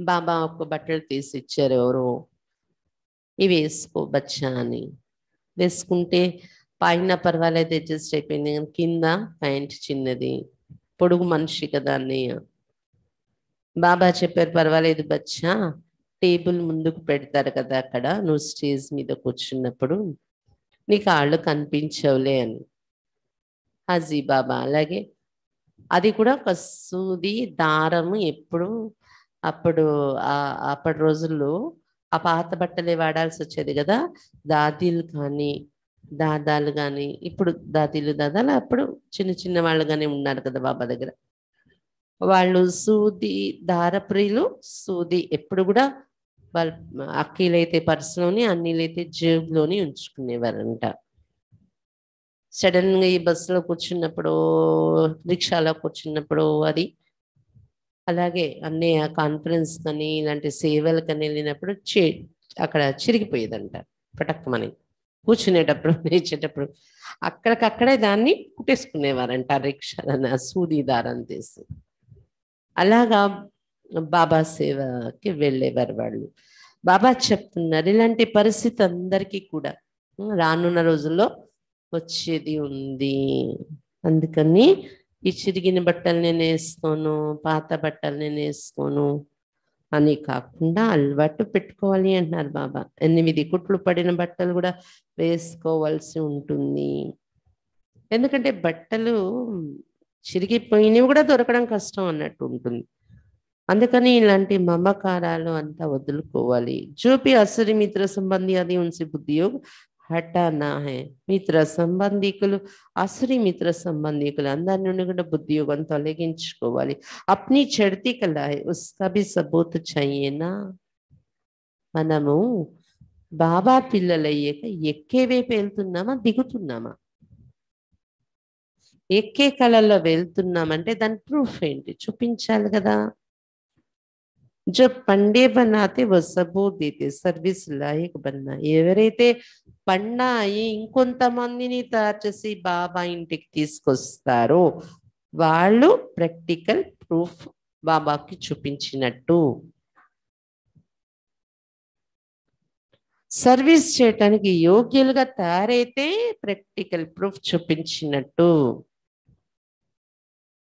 బాబా ఒక బట్టలు తీసి ఇచ్చారు ఎవరో ఇవి వేసుకో బచ్చా అని వేసుకుంటే పైన పర్వాలేదు అడ్జస్ట్ అయిపోయింది కానీ కింద ప్యాంట్ చిన్నది పొడుగు మనిషి కదా అన్నయ్య బాబా చెప్పారు పర్వాలేదు బచ్చా టేబుల్ ముందుకు పెడతారు కదా అక్కడ నువ్వు స్టేజ్ మీద కూర్చున్నప్పుడు నీ కాళ్ళు కనిపించవులే అని హజీ బాబా అలాగే అది కూడా ఒక సూది దారము ఎప్పుడు అప్పుడు అప్పటి రోజుల్లో ఆ పాత బట్టలే వాడాల్సి వచ్చేది కదా దాదీలు కానీ దాదాలు కానీ ఇప్పుడు దాదీలు దాదాలు అప్పుడు చిన్న చిన్న వాళ్ళు కానీ ఉన్నారు కదా బాబా దగ్గర వాళ్ళు సూది దారప్రియులు సూది ఎప్పుడు కూడా వాళ్ళ అక్కీలైతే పర్సులోని అన్నీలైతే జేబులోని ఉంచుకునేవారంట సడన్గా ఈ బస్సులో కూర్చున్నప్పుడు రిక్షాలో కూర్చున్నప్పుడు అది అలాగే అన్ని ఆ కాన్ఫరెన్స్ కానీ ఇలాంటి సేవలకని వెళ్ళినప్పుడు చే అక్కడ చిరిగిపోయేదంట పటక్మని కూర్చునేటప్పుడు నేర్చేటప్పుడు అక్కడికక్కడే దాన్ని కుట్టేసుకునేవారంట రిక్షాలని ఆ సూది దారం తీసి అలాగా బాబా సేవకి వెళ్ళేవారు వాళ్ళు బాబా చెప్తున్నారు ఇలాంటి పరిస్థితి అందరికీ కూడా రానున్న రోజుల్లో వచ్చేది ఉంది అందుకని ఈ చిరిగిన బట్టలు నేను వేసుకోను పాత బట్టలు నేను వేసుకోను అని కాకుండా అలవాటు పెట్టుకోవాలి అంటున్నారు బాబా ఎనిమిది కుట్లు పడిన బట్టలు కూడా వేసుకోవాల్సి ఉంటుంది ఎందుకంటే బట్టలు చిరిగిపోయినవి కూడా దొరకడం కష్టం అన్నట్టు ఉంటుంది అందుకని ఇలాంటి మమకారాలు అంతా వదులుకోవాలి చూపి అసరి మిత్ర సంబంధి అది బుద్ధి యోగ హఠానా హే మిత్ర సంబంధికులు అసరి మిత్ర సంబంధికులు అందరి నుండి కూడా బుద్ధియోగం తొలగించుకోవాలి అప్ని చెడితి కలా ఉస్కబి సబూత్ చయ్యేనా మనము బాబా పిల్లలయ్యాక వైపు వెళ్తున్నామా దిగుతున్నామా ఎక్కే కళలో వెళ్తున్నామంటే దాని ప్రూఫ్ ఏంటి చూపించాలి కదా जब పండే బనాతే वो సబూత్ సర్వీస్ లాయక్ బన్నా ఎవరైతే పండా అయి ఇంకొంతమందిని తయారు చేసి బాబా ఇంటికి తీసుకొస్తారో వాళ్ళు ప్రాక్టికల్ ప్రూఫ్ బాబాకి చూపించినట్టు సర్వీస్ చేయటానికి యోగ్యులుగా తయారైతే ప్రాక్టికల్ ప్రూఫ్ చూపించినట్టు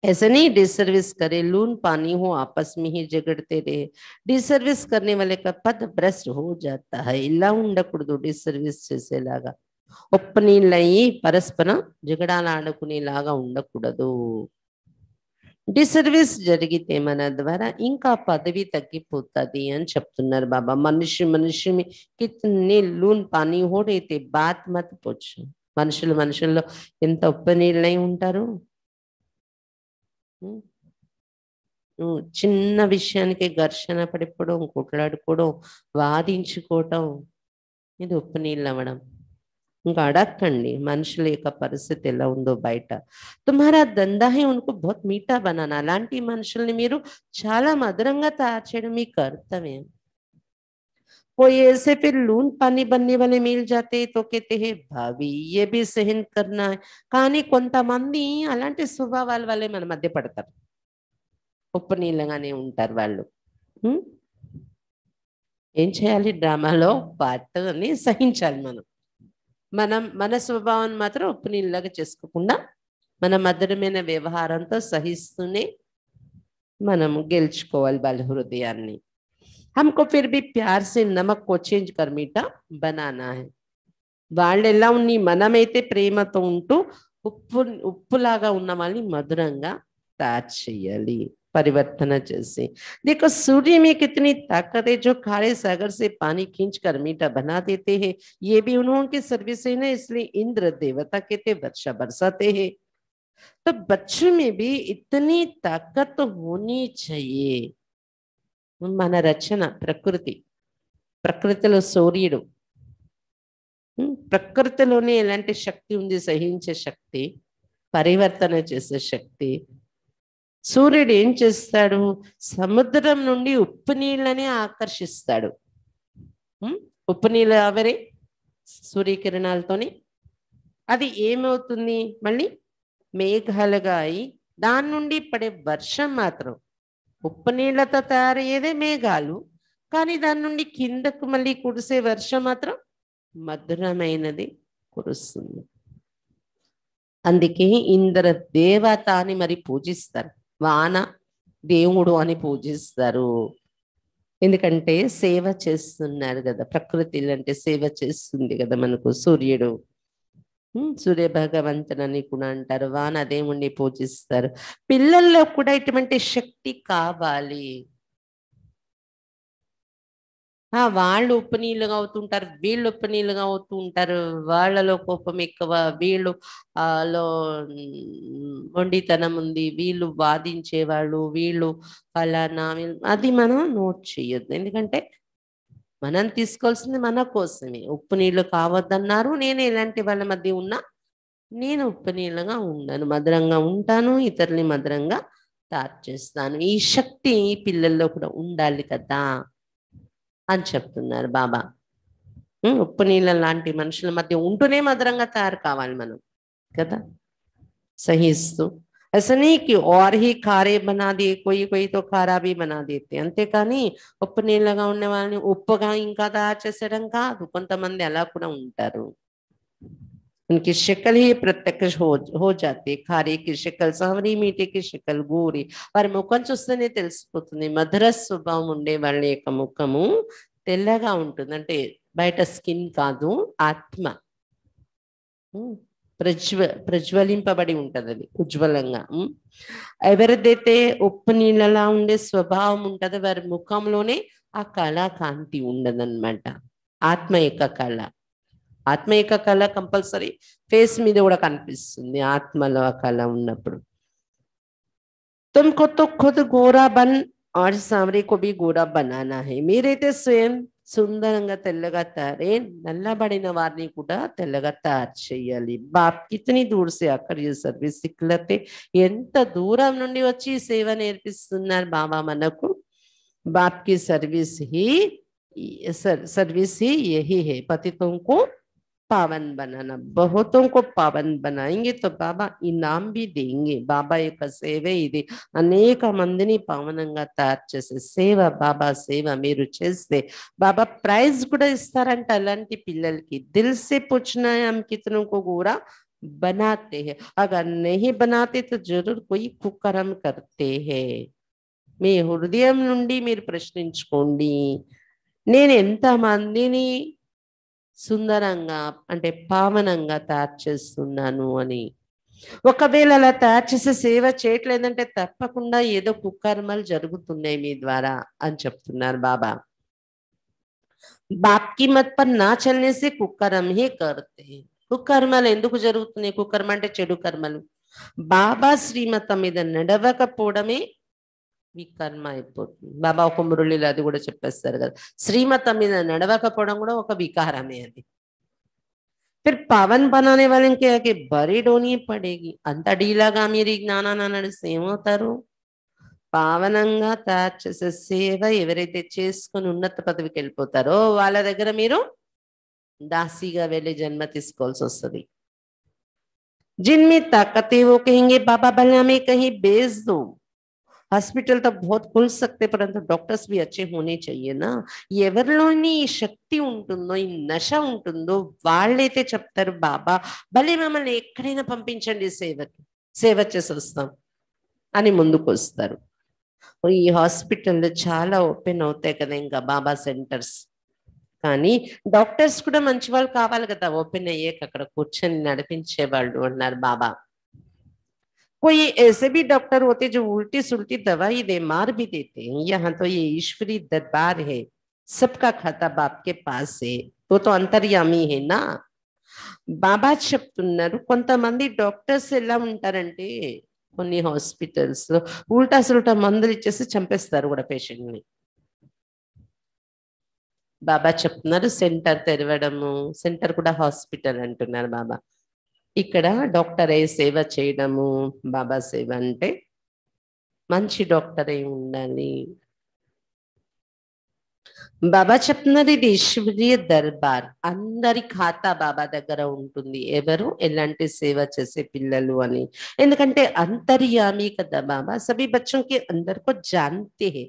ऐसा नहीं डिसर्विस करे लून पानी हो आपस में ही झगड़ते रहे डिसर्विस करने वाले का पद भ्रष्ट हो जाता है ఇలా ఉండకూడదు డిసర్విస్ చేసేలాగా ఒప్పనీళ్ళయి పరస్పరం జగడాలాడుకునేలాగా ఉండకూడదు డిసర్విస్ జరిగితే మన ద్వారా ఇంకా పదవి తగ్గిపోతుంది అని చెప్తున్నారు బాబా మనిషి మనిషిని కితన్ని లూన్ పానీ హోడైతే బాత్ మత్ పోచ్చు మనుషులు మనుషుల్లో ఎంత ఒప్పనీళ్ళై ఉంటారు నువ్వు చిన్న విషయానికి ఘర్షణ పడిపోవడం కొట్లాడుకోవడం వాదించుకోవటం ఇది ఉప్పు నీళ్ళు అవ్వడం ఇంకా అడక్కండి మనుషుల యొక్క పరిస్థితి ఎలా ఉందో బయట తుమారా దందాహి ఉనుకు బహుత్ మీఠా బనానా అలాంటి మనుషుల్ని మీరు చాలా మధురంగా తయారు చేయడం మీ కర్తవ్యం कोई ऐसे फिर लून पानी बनने वाले मिल जाते तो कहते हैं भाभी ये भी सहन करना है కానీ కొంతమంది అలాంటి స్వభావాల वाले మన మధ్య పడతారు ఉప్పు నీళ్ళగానే ఉంటారు వాళ్ళు ఏం చేయాలి డ్రామాలో పాటని సహించాలి మనం మనం మన స్వభావాన్ని మాత్రం ఉప్పు నీళ్ళగా చేసుకోకుండా మన మధురమైన వ్యవహారంతో సహిస్తూనే మనం గెలుచుకోవాలి వాళ్ళ హృదయాన్ని हमको फिर भी प्यार से नमक को चेंज कर मीठा बनाना है वाले ఉన్ని మనమైతే ప్రేమతో ఉంటూ ఉప్పు ఉప్పులాగా ఉన్న వాళ్ళని మధురంగా తయారు परिवर्तन जैसे देखो सूर्य में कितनी ताकत है जो खारे सागर से पानी खींच कर मीठा बना देते हैं ये भी उन्होंने सर्विस है ना इसलिए इंद्र देवता कहते वर्षा बरसाते हैं तो बच्चों में भी इतनी ताकत होनी चाहिए మన రచన ప్రకృతి ప్రకృతిలో సూర్యుడు ప్రకృతిలోనే ఎలాంటి శక్తి ఉంది సహించే శక్తి పరివర్తన చేసే శక్తి సూర్యుడు ఏం చేస్తాడు సముద్రం నుండి ఉప్పు నీళ్ళని ఆకర్షిస్తాడు ఉప్పు నీళ్ళు ఆవరే సూర్యకిరణాలతోని అది ఏమవుతుంది మళ్ళీ మేఘాలుగా అయి దాని నుండి పడే వర్షం మాత్రం ఉప్పు నీళ్లతో తయారయ్యేదే మేఘాలు కానీ దాని నుండి కిందకు మళ్ళీ కురిసే వర్షం మాత్రం మధురమైనది కురుస్తుంది అందుకే ఇంద్ర దేవత అని మరి పూజిస్తారు వాన దేవుడు అని పూజిస్తారు ఎందుకంటే సేవ చేస్తున్నారు కదా ప్రకృతి అంటే సేవ చేస్తుంది కదా మనకు సూర్యుడు సూర్య అని కూడా అంటారు వానదేవుణ్ణి పూజిస్తారు పిల్లల్లో కూడా ఇటువంటి శక్తి కావాలి ఆ వాళ్ళు ఉప్పు నీళ్ళుగా అవుతుంటారు వీళ్ళు ఉప్పు నీళ్ళుగా అవుతూ ఉంటారు వాళ్ళలో కోపం ఎక్కువ వీళ్ళు లో మొండితనం ఉంది వీళ్ళు బాధించేవాళ్ళు వీళ్ళు నా అది మనం నోట్ చేయొద్దు ఎందుకంటే మనం తీసుకోవాల్సింది మన కోసమే ఉప్పు నీళ్ళు కావద్దన్నారు నేను ఎలాంటి వాళ్ళ మధ్య ఉన్నా నేను ఉప్పు నీళ్ళగా ఉండను మధురంగా ఉంటాను ఇతరుల్ని మధురంగా తయారు చేస్తాను ఈ శక్తి పిల్లల్లో కూడా ఉండాలి కదా అని చెప్తున్నారు బాబా ఉప్పు నీళ్ళ లాంటి మనుషుల మధ్య ఉంటూనే మధురంగా తయారు కావాలి మనం కదా సహిస్తూ ऐसा नहीं कि और ही खारे बना दिए कोई कोई तो खारा भी బనా దీతే అంతేకాని ఉప్పు నీళ్ళగా ఉన్న వాళ్ళని ఉప్పుగా ఇంకా దాచేసేయడం కాదు కొంతమంది అలా కూడా ఉంటారు उनकी शक्ल ही प्रत्यक्ष हो हो जाती खारे की शक्ल सावरी मीठे की शक्ल గూరి వారి ముఖం చూస్తేనే తెలిసిపోతుంది మధుర స్వభావం ఉండే వాళ్ళ యొక్క ముఖము తెల్లగా ఉంటుంది అంటే బయట స్కిన్ కాదు ఆత్మ ప్రజ్వ ప్రజ్వలింపబడి ఉంటుంది అది ఉజ్వలంగా ఎవరిదైతే ఉప్పు నీళ్ళలా ఉండే స్వభావం ఉంటుందో వారి ముఖంలోనే ఆ కళా కాంతి ఉండదన్నమాట ఆత్మ యొక్క కళ ఆత్మ యొక్క కళ కంపల్సరీ ఫేస్ మీద కూడా కనిపిస్తుంది ఆత్మలో ఆ కళ ఉన్నప్పుడు तुमको కొత్త కొత్త గోరా బన్ ఆడి సామరీ కొబి గోరా బనానా बनाना మీరైతే స్వయం సుందరంగా తెల్లగా తయారే నల్లబడిన వారిని కూడా తెల్లగా తయారు చేయాలి బాప్ కితని దూర్సే అక్కడ సర్వీస్ సిక్లతే ఎంత దూరం నుండి వచ్చి సేవ నేర్పిస్తున్నారు బాబా మనకు బాప్ కి సర్వీస్ హీ సర్వీస్ హీ ఎహి హే पतितों पावन बनाना बहुतों को पावन बनाएंगे तो बाबा इनाम भी देंगे बाबा एक सेवे अनेक मंदी पावन तारे सेव बाबा सेव मेरु चेस्ते बाबा प्राइज इतार अला पिल की दिल से पूछना है हम कितनों को गोरा बनाते हैं अगर नहीं बनाते तो जरूर कोई कुकरम करते हैं मे हृदय नीर प्रश्न ने సుందరంగా అంటే పావనంగా తయారు చేస్తున్నాను అని ఒకవేళ అలా తయారు చేసే సేవ చేయట్లేదంటే తప్పకుండా ఏదో కుకర్మలు జరుగుతున్నాయి మీ ద్వారా అని చెప్తున్నారు బాబా బాప్కి మత్ मत पर ना चलने से कुकर्म కుక్కర్మలు కుకర్మలు ఎందుకు జరుగుతున్నాయి కుకర్మ అంటే చెడు కర్మలు బాబా శ్రీమతం మీద నడవకపోవడమే మీ కర్మ అయిపోతుంది బాబా ఒక మురళిలో అది కూడా చెప్పేస్తారు కదా శ్రీమతం మీద నడవకపోవడం కూడా ఒక వికారమే అది పవన్ पावन వాళ్ళకి वाले డోని कि అంత డీలాగా మీరు अंत डीलागा నడిస్తే జ్ఞానాన్ని పావనంగా తయారు చేసే సేవ ఎవరైతే చేసుకుని ఉన్నత పదవికి వెళ్ళిపోతారో వాళ్ళ దగ్గర మీరు దాసిగా వెళ్ళి జన్మ తీసుకోవాల్సి వస్తుంది జిన్మి తాకతే ఓ కహింగే బాబా భల్లా కహి బేస్ బేజ్ హాస్పిటల్ తో బోత్ खुल సక్తే परंतु డాక్టర్స్ भी అచ్చే హోనే చెయ్యే నా ఎవరిలోని ఈ శక్తి ఉంటుందో ఈ నశ ఉంటుందో వాళ్ళైతే చెప్తారు బాబా భలే మమ్మల్ని ఎక్కడైనా పంపించండి సేవకి సేవ చేసి వస్తాం అని ముందుకు వస్తారు ఈ హాస్పిటల్ చాలా ఓపెన్ అవుతాయి కదా ఇంకా బాబా సెంటర్స్ కానీ డాక్టర్స్ కూడా మంచి వాళ్ళు కావాలి కదా ఓపెన్ అయ్యాక అక్కడ కూర్చొని నడిపించే వాళ్ళు అన్నారు బాబా कोई ऐसे भी डॉक्टर होते जो उल्टी सुलटी दवाई दे मार भी देते हैं यहाँ तो ये ईश्वरी दरबार है सबका खाता बाप के पास है वो तो अंतर्यामी है ना బాబా చెప్తున్నారు కొంతమంది డాక్టర్స్ ఎలా ఉంటారంటే కొన్ని హాస్పిటల్స్ లో ఉల్టా సుల్టా మందులు ఇచ్చేసి చంపేస్తారు కూడా పేషెంట్ ని బాబా చెప్తున్నారు సెంటర్ తెరవడము సెంటర్ కూడా హాస్పిటల్ అంటున్నారు బాబా ఇక్కడ డాక్టర్ అయ్యి సేవ చేయడము బాబా సేవ అంటే మంచి డాక్టర్ అయి ఉండాలి బాబా చెప్తున్నది ఇది ఈశ్వరీయ దర్బార్ అందరి ఖాతా బాబా దగ్గర ఉంటుంది ఎవరు ఎలాంటి సేవ చేసే పిల్లలు అని ఎందుకంటే అంతర్యామి కదా బాబా సభీ బచ్చంకి అందరికో జాన్తే హే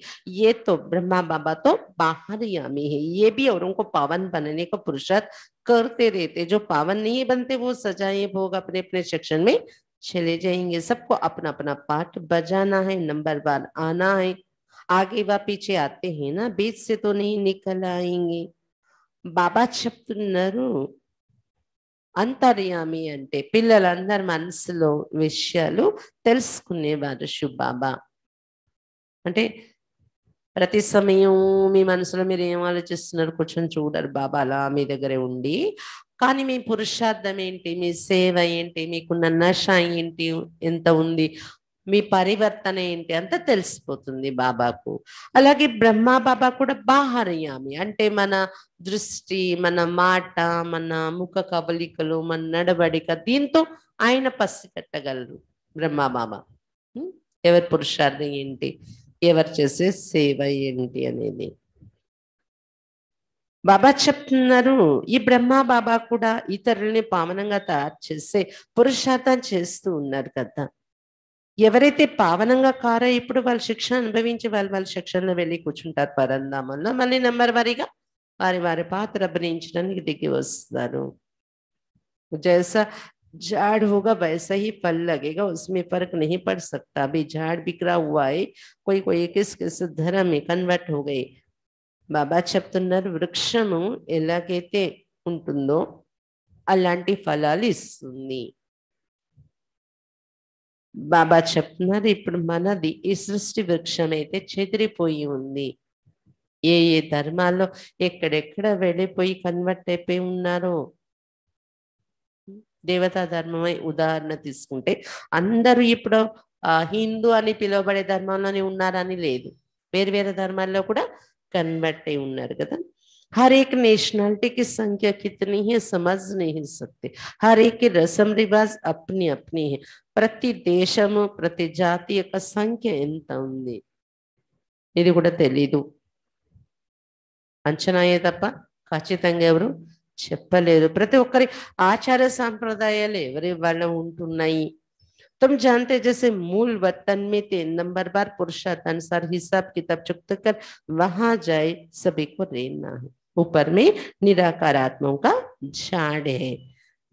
ఏ బ్రహ్మ బాబాతో బాహర్యామి హే ఏ బి ఔరంకో పవన్ బననే కా करते रहते जो पावन नहीं बनते वो सजाए भोग अपने अपने सेक्शन में चले जाएंगे सबको अपना अपना पाठ बजाना है नंबर बार आना है आगे व पीछे आते हैं ना बीच से तो नहीं निकल आएंगे बाबा చెప్తున్నారు అంతర్యామి अंटे पिल మనసులో విషయాలు తెలుసుకునేవారు बाबा अटे ప్రతి సమయం మీ మనసులో మీరు ఏం ఆలోచిస్తున్నారు కూర్చొని చూడరు బాబా అలా మీ దగ్గరే ఉండి కానీ మీ పురుషార్థం ఏంటి మీ సేవ ఏంటి మీకున్న నష ఏంటి ఎంత ఉంది మీ పరివర్తన ఏంటి అంత తెలిసిపోతుంది బాబాకు అలాగే బ్రహ్మ బాబా కూడా బాహరయామి అంటే మన దృష్టి మన మాట మన ముఖ కవలికలు మన నడవడిక దీంతో ఆయన పెట్టగలరు బ్రహ్మ బాబా ఎవరి పురుషార్థం ఏంటి ఎవరు చేసే సేవ ఏంటి అనేది బాబా చెప్తున్నారు ఈ బ్రహ్మ బాబా కూడా ఇతరుల్ని పావనంగా తయారు చేసే పురుషార్థం చేస్తూ ఉన్నారు కదా ఎవరైతే పావనంగా కారో ఇప్పుడు వాళ్ళు శిక్ష అనుభవించి వాళ్ళు వాళ్ళ శిక్షణలో వెళ్ళి కూర్చుంటారు పరంధామంలో మళ్ళీ నెంబర్ వారీగా వారి వారి పాత్ర అభినయించడానికి దిగి వస్తారు జయస झाड़ होगा वैसा ही फल लगेगा उसमें फर्क नहीं पड़ सकता अभी झाड़ बिखरा हुआ है कोई कोई किस किस धर्म में कन्वर्ट हो गए బాబా చెప్తున్నారు వృక్షము ఎలాగైతే ఉంటుందో అలాంటి ఫలాలు ఇస్తుంది బాబా చెప్తున్నారు ఇప్పుడు మనది ఈ సృష్టి వృక్షం అయితే చెదిరిపోయి ఉంది ఏ ఏ ధర్మాల్లో ఎక్కడెక్కడ వెళ్ళిపోయి కన్వర్ట్ అయిపోయి ఉన్నారో దేవతా ధర్మమై ఉదాహరణ తీసుకుంటే అందరూ ఇప్పుడు హిందూ అని పిలువబడే ధర్మంలోనే ఉన్నారని లేదు వేరు వేరే ధర్మాల్లో కూడా కన్వర్ట్ ఉన్నారు కదా హర్ ఏక్ నేషనాలిటీకి సంఖ్య కితని कितनी है समझ नहीं सकते हर एक की అప్ని ప్రతి దేశము ప్రతి జాతి యొక్క సంఖ్య ఎంత ఉంది ఇది కూడా తెలీదు అంచనాయే తప్ప ఖచ్చితంగా ఎవరు चपले प्रति आचार संप्रदायावरवा उठनाई तुम जानते जैसे मूल वतन में थे नंबर बार पुरुषार्थ अनुसार हिसाब किताब चुप कर वहां जाए सभी को रेना है ऊपर में निराकार आत्माओं का झाड़ है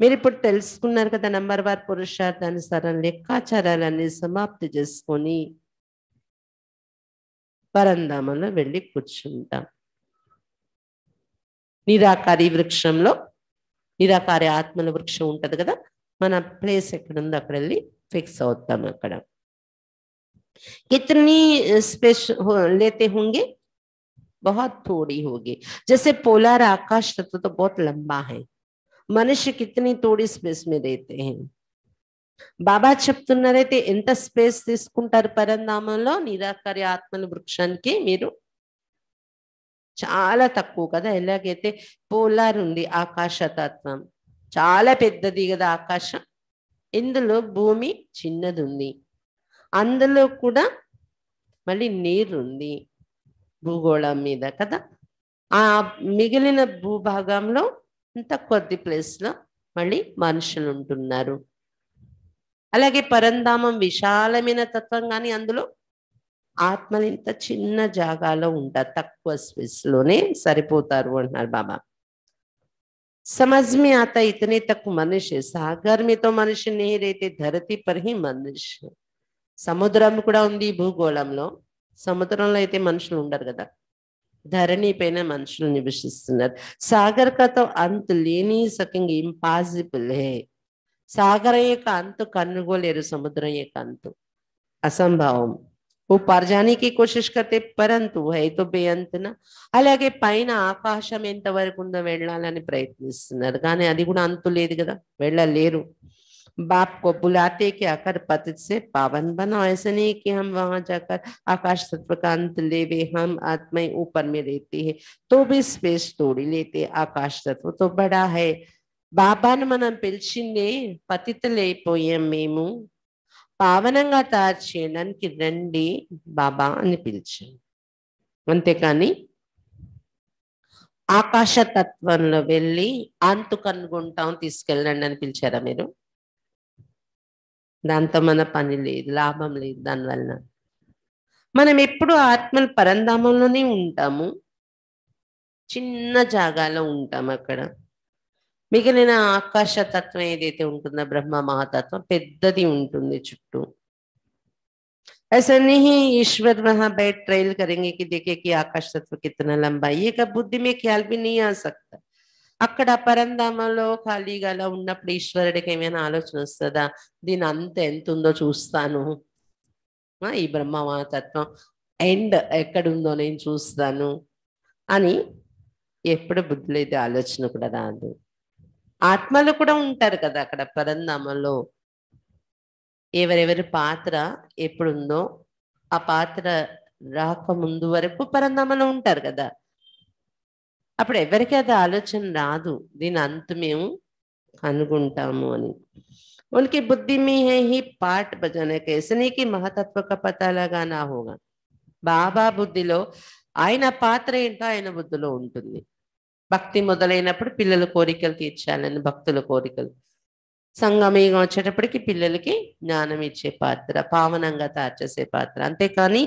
मेरे पुटेल्स कदा नंबर बार पुरुषार्थ अनुसार लेखाचार समाप्त जिसको परंदा वेली कुछ निराकारी वृक्ष निराकारी आत्म वृक्ष उ कदा मन प्लेस एक्ड़द अल्ली फिस्तम कितनी स्पेश हो, लेते होंगे बहुत थोड़ी होगी जैसे पोलर आकाश तत्व तो बहुत लंबा है मनुष्य कितनी थोड़ी स्पेस में देते हैं बाबा चुप्त इंत स्पेस परंदा निराकारी आत्म वृक्षा की చాలా తక్కువ కదా ఎలాగైతే పోలార్ ఉంది ఆకాశతత్వం చాలా పెద్దది కదా ఆకాశం ఇందులో భూమి చిన్నది ఉంది అందులో కూడా మళ్ళీ నీరు ఉంది భూగోళం మీద కదా ఆ మిగిలిన భూభాగంలో అంత కొద్ది ప్లేస్లో మళ్ళీ మనుషులు ఉంటున్నారు అలాగే పరంధామం విశాలమైన తత్వం కానీ అందులో ఆత్మలు ఇంత చిన్న జాగాలో ఉంట తక్కువ స్పేస్లోనే సరిపోతారు అంటున్నారు బాబా సమజ్మి ఆత ఇతనే తక్కువ మనిషి సాగర్మితో మనిషి में ధరతి मनुष्य మనిషి సముద్రం కూడా ఉంది భూగోళంలో సముద్రంలో అయితే మనుషులు ఉండరు కదా ధరణి పైన మనుషులు నివసిస్తున్నారు సాగర్ కథ అంత లేని సకింగ్ ఇంపాసిబుల్ హే సాగర్ యొక్క అంతు కనుగోలేరు సముద్రం యొక్క అంతు అసంభవం वो पार जाने की कोशिश करते परंतु है तो बेअंतन అలాగే పైన ఆకాశం ఎంత వరకు ఉందో వెళ్ళాలని ప్రయత్నిస్తున్నారు बाप को बुलाते कि आकर पति से पावन बना ऐसे नहीं कि हम वहां जाकर आकाश तत्व का अंत वे हम आत्मा ऊपर में रहते हैं तो भी स्पेस तोड़ी लेते आकाश तत्व तो बड़ा है बाबा ने मन మనం పిలిచింది పతితలైపోయాం मेमू పావనంగా తయారు చేయడానికి రండి బాబా అని పిలిచాను అంతేకాని ఆకాశ తత్వంలో వెళ్ళి అంతు కనుగొంటాం తీసుకెళ్ళండి అని పిలిచారా మీరు దాంతో మన పని లేదు లాభం లేదు దానివల్ల మనం ఎప్పుడు ఆత్మల పరంధామంలోనే ఉంటాము చిన్న జాగాలో ఉంటాం అక్కడ మిగిలిన ఆకాశ తత్వం ఏదైతే ఉంటుందో బ్రహ్మ మహాతత్వం పెద్దది ఉంటుంది చుట్టూ ऐसा ఈశ్వర్ ईश्वर वहां बैठ ट्रेल करेंगे कि देखिए कि आकाश तत्व कितना लंबा ये का बुद्धि में ख्याल भी नहीं आ सकता అక్కడ పరంధామలో ఖాళీగా అలా ఉన్నప్పుడు ఈశ్వరుడికి ఏమైనా ఆలోచన వస్తుందా దీని అంత ఎంత ఉందో చూస్తాను ఈ బ్రహ్మ మహాతత్వం ఎండ్ ఎక్కడుందో నేను చూస్తాను అని ఎప్పుడు బుద్ధులైతే ఆలోచన కూడా రాదు ఆత్మలు కూడా ఉంటారు కదా అక్కడ పరందామలో ఎవరెవరి పాత్ర ఎప్పుడుందో ఆ పాత్ర రాకముందు వరకు పరందామలో ఉంటారు కదా అప్పుడు ఎవరికి అది ఆలోచన రాదు దీని అంత మేము అనుకుంటాము అని ఉనికి బుద్ధి में है ही पाठ बजाने के మహతత్వ का నా హోగా బాబా బుద్ధిలో ఆయన పాత్ర ఏంటో ఆయన బుద్ధిలో ఉంటుంది భక్తి మొదలైనప్పుడు పిల్లల కోరికలు తీర్చాలని భక్తుల కోరికలు సంగమయుగం వచ్చేటప్పటికి పిల్లలకి జ్ఞానం ఇచ్చే పాత్ర పావనంగా తాచేసే పాత్ర అంతేకాని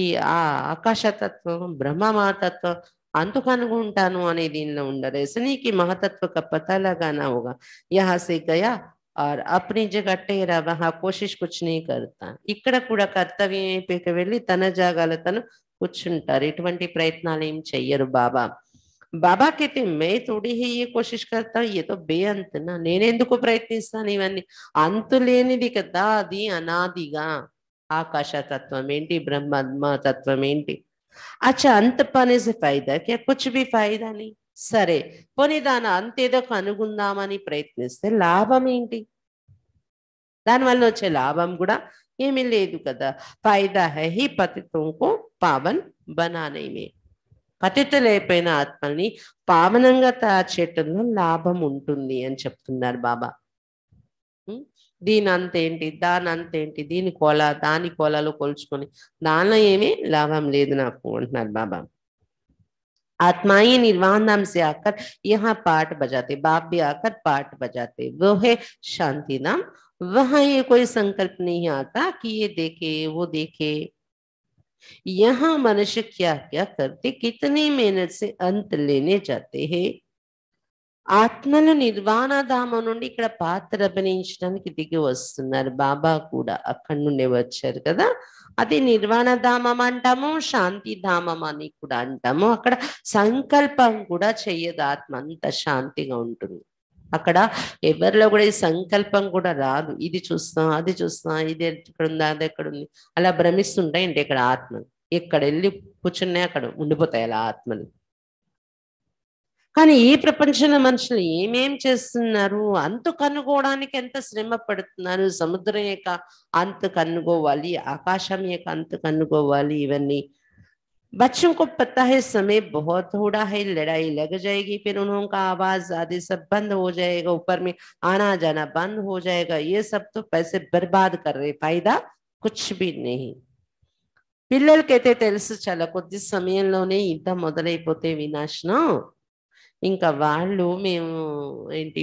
ఈ ఆ ఆకాశతత్వం బ్రహ్మమాతత్వం అంతు కనుగొంటాను అనే దీనిలో ఉండరేసి నీకు మహతత్వ కప్పతలాగానావుగా యహాసే గయా ఆర్ అప్ని జగట్టేరా రవహ కోషిష్ కూర్చుని కర్తా ఇక్కడ కూడా కర్తవ్యం అయిపోయాక వెళ్ళి తన జాగాలు తను కూర్చుంటారు ఎటువంటి ప్రయత్నాలు ఏం చెయ్యరు బాబా బాబా कहते మే थोड़ी ही ये कोशिश करता हूँ ये నా నేనెందుకు ప్రయత్నిస్తాను ఇవన్నీ అంతు లేనిది కదా అది అనాదిగా తత్వం ఏంటి బ్రహ్మాత్మ తత్వం ఏంటి అచ్చా అంత పనేసే ఫైదా క్యా కుచ్ బి ఫైదా సరే పోనీ దాని అంతేదో కనుగొందామని ప్రయత్నిస్తే లాభం ఏంటి దానివల్ల వచ్చే లాభం కూడా ఏమీ లేదు కదా ఫైదా హి పతితో పావన్ బనానే పతితులైపోయిన ఆత్మల్ని పావనంగా తయారు చేయటంలో లాభం ఉంటుంది అని చెప్తున్నారు బాబా దీని అంతేంటి దాని అంతేంటి దీని కోల దాని కోలాలో కొలుచుకొని దానిలో ఏమీ లాభం లేదు నాకు అంటున్నారు బాబా ఆత్మాయి निर्वाणाम से ఆకర్ यहाँ పాట బజాతే बाप ఆకర్ పాట బజాతే बजाते वो है शांति नाम वहां ये कोई संकल्प नहीं आता कि यहाँ मनुष्य क्या क्या करते कितनी मेहनत से अंत लेने जाते हैं ఆత్మలు ధామం నుండి ఇక్కడ పాత్ర అభినయించడానికి దిగి వస్తున్నారు బాబా కూడా అక్కడి నుండే వచ్చారు కదా అది నిర్వాణ ధామం అంటాము శాంతి ధామం అని కూడా అంటాము అక్కడ సంకల్పం కూడా చెయ్యదు ఆత్మ అంత శాంతిగా ఉంటుంది అక్కడ ఎవరిలో కూడా ఈ సంకల్పం కూడా రాదు ఇది చూస్తాం అది చూస్తాం ఇది ఇక్కడ ఉంది అది ఎక్కడ ఉంది అలా భ్రమిస్తుంటాయండి ఇక్కడ ఆత్మలు ఎక్కడ వెళ్ళి కూర్చున్నాయి అక్కడ ఉండిపోతాయి అలా ఆత్మలు కానీ ఈ ప్రపంచంలో మనుషులు ఏమేం చేస్తున్నారు అంతు కనుగోవడానికి ఎంత శ్రమ పడుతున్నారు సముద్రం యొక్క అంతు కనుగోవాలి ఆకాశం యొక్క అంతు కనుగోవాలి ఇవన్నీ बच्चों को पता है समय बहुत थोड़ा है लड़ाई लग जाएगी फिर उनका आवाज आदि सब बंद हो जाएगा ऊपर में आना जाना बंद हो जाएगा ये सब तो पैसे बर्बाद कर रहे फायदा कुछ भी नहीं పిల్లలు అయితే తెలుసు చాలా కొద్ది సమయంలోనే ఇంత మొదలైపోతే వినాశనం ఇంకా వాళ్ళు మేము ఏంటి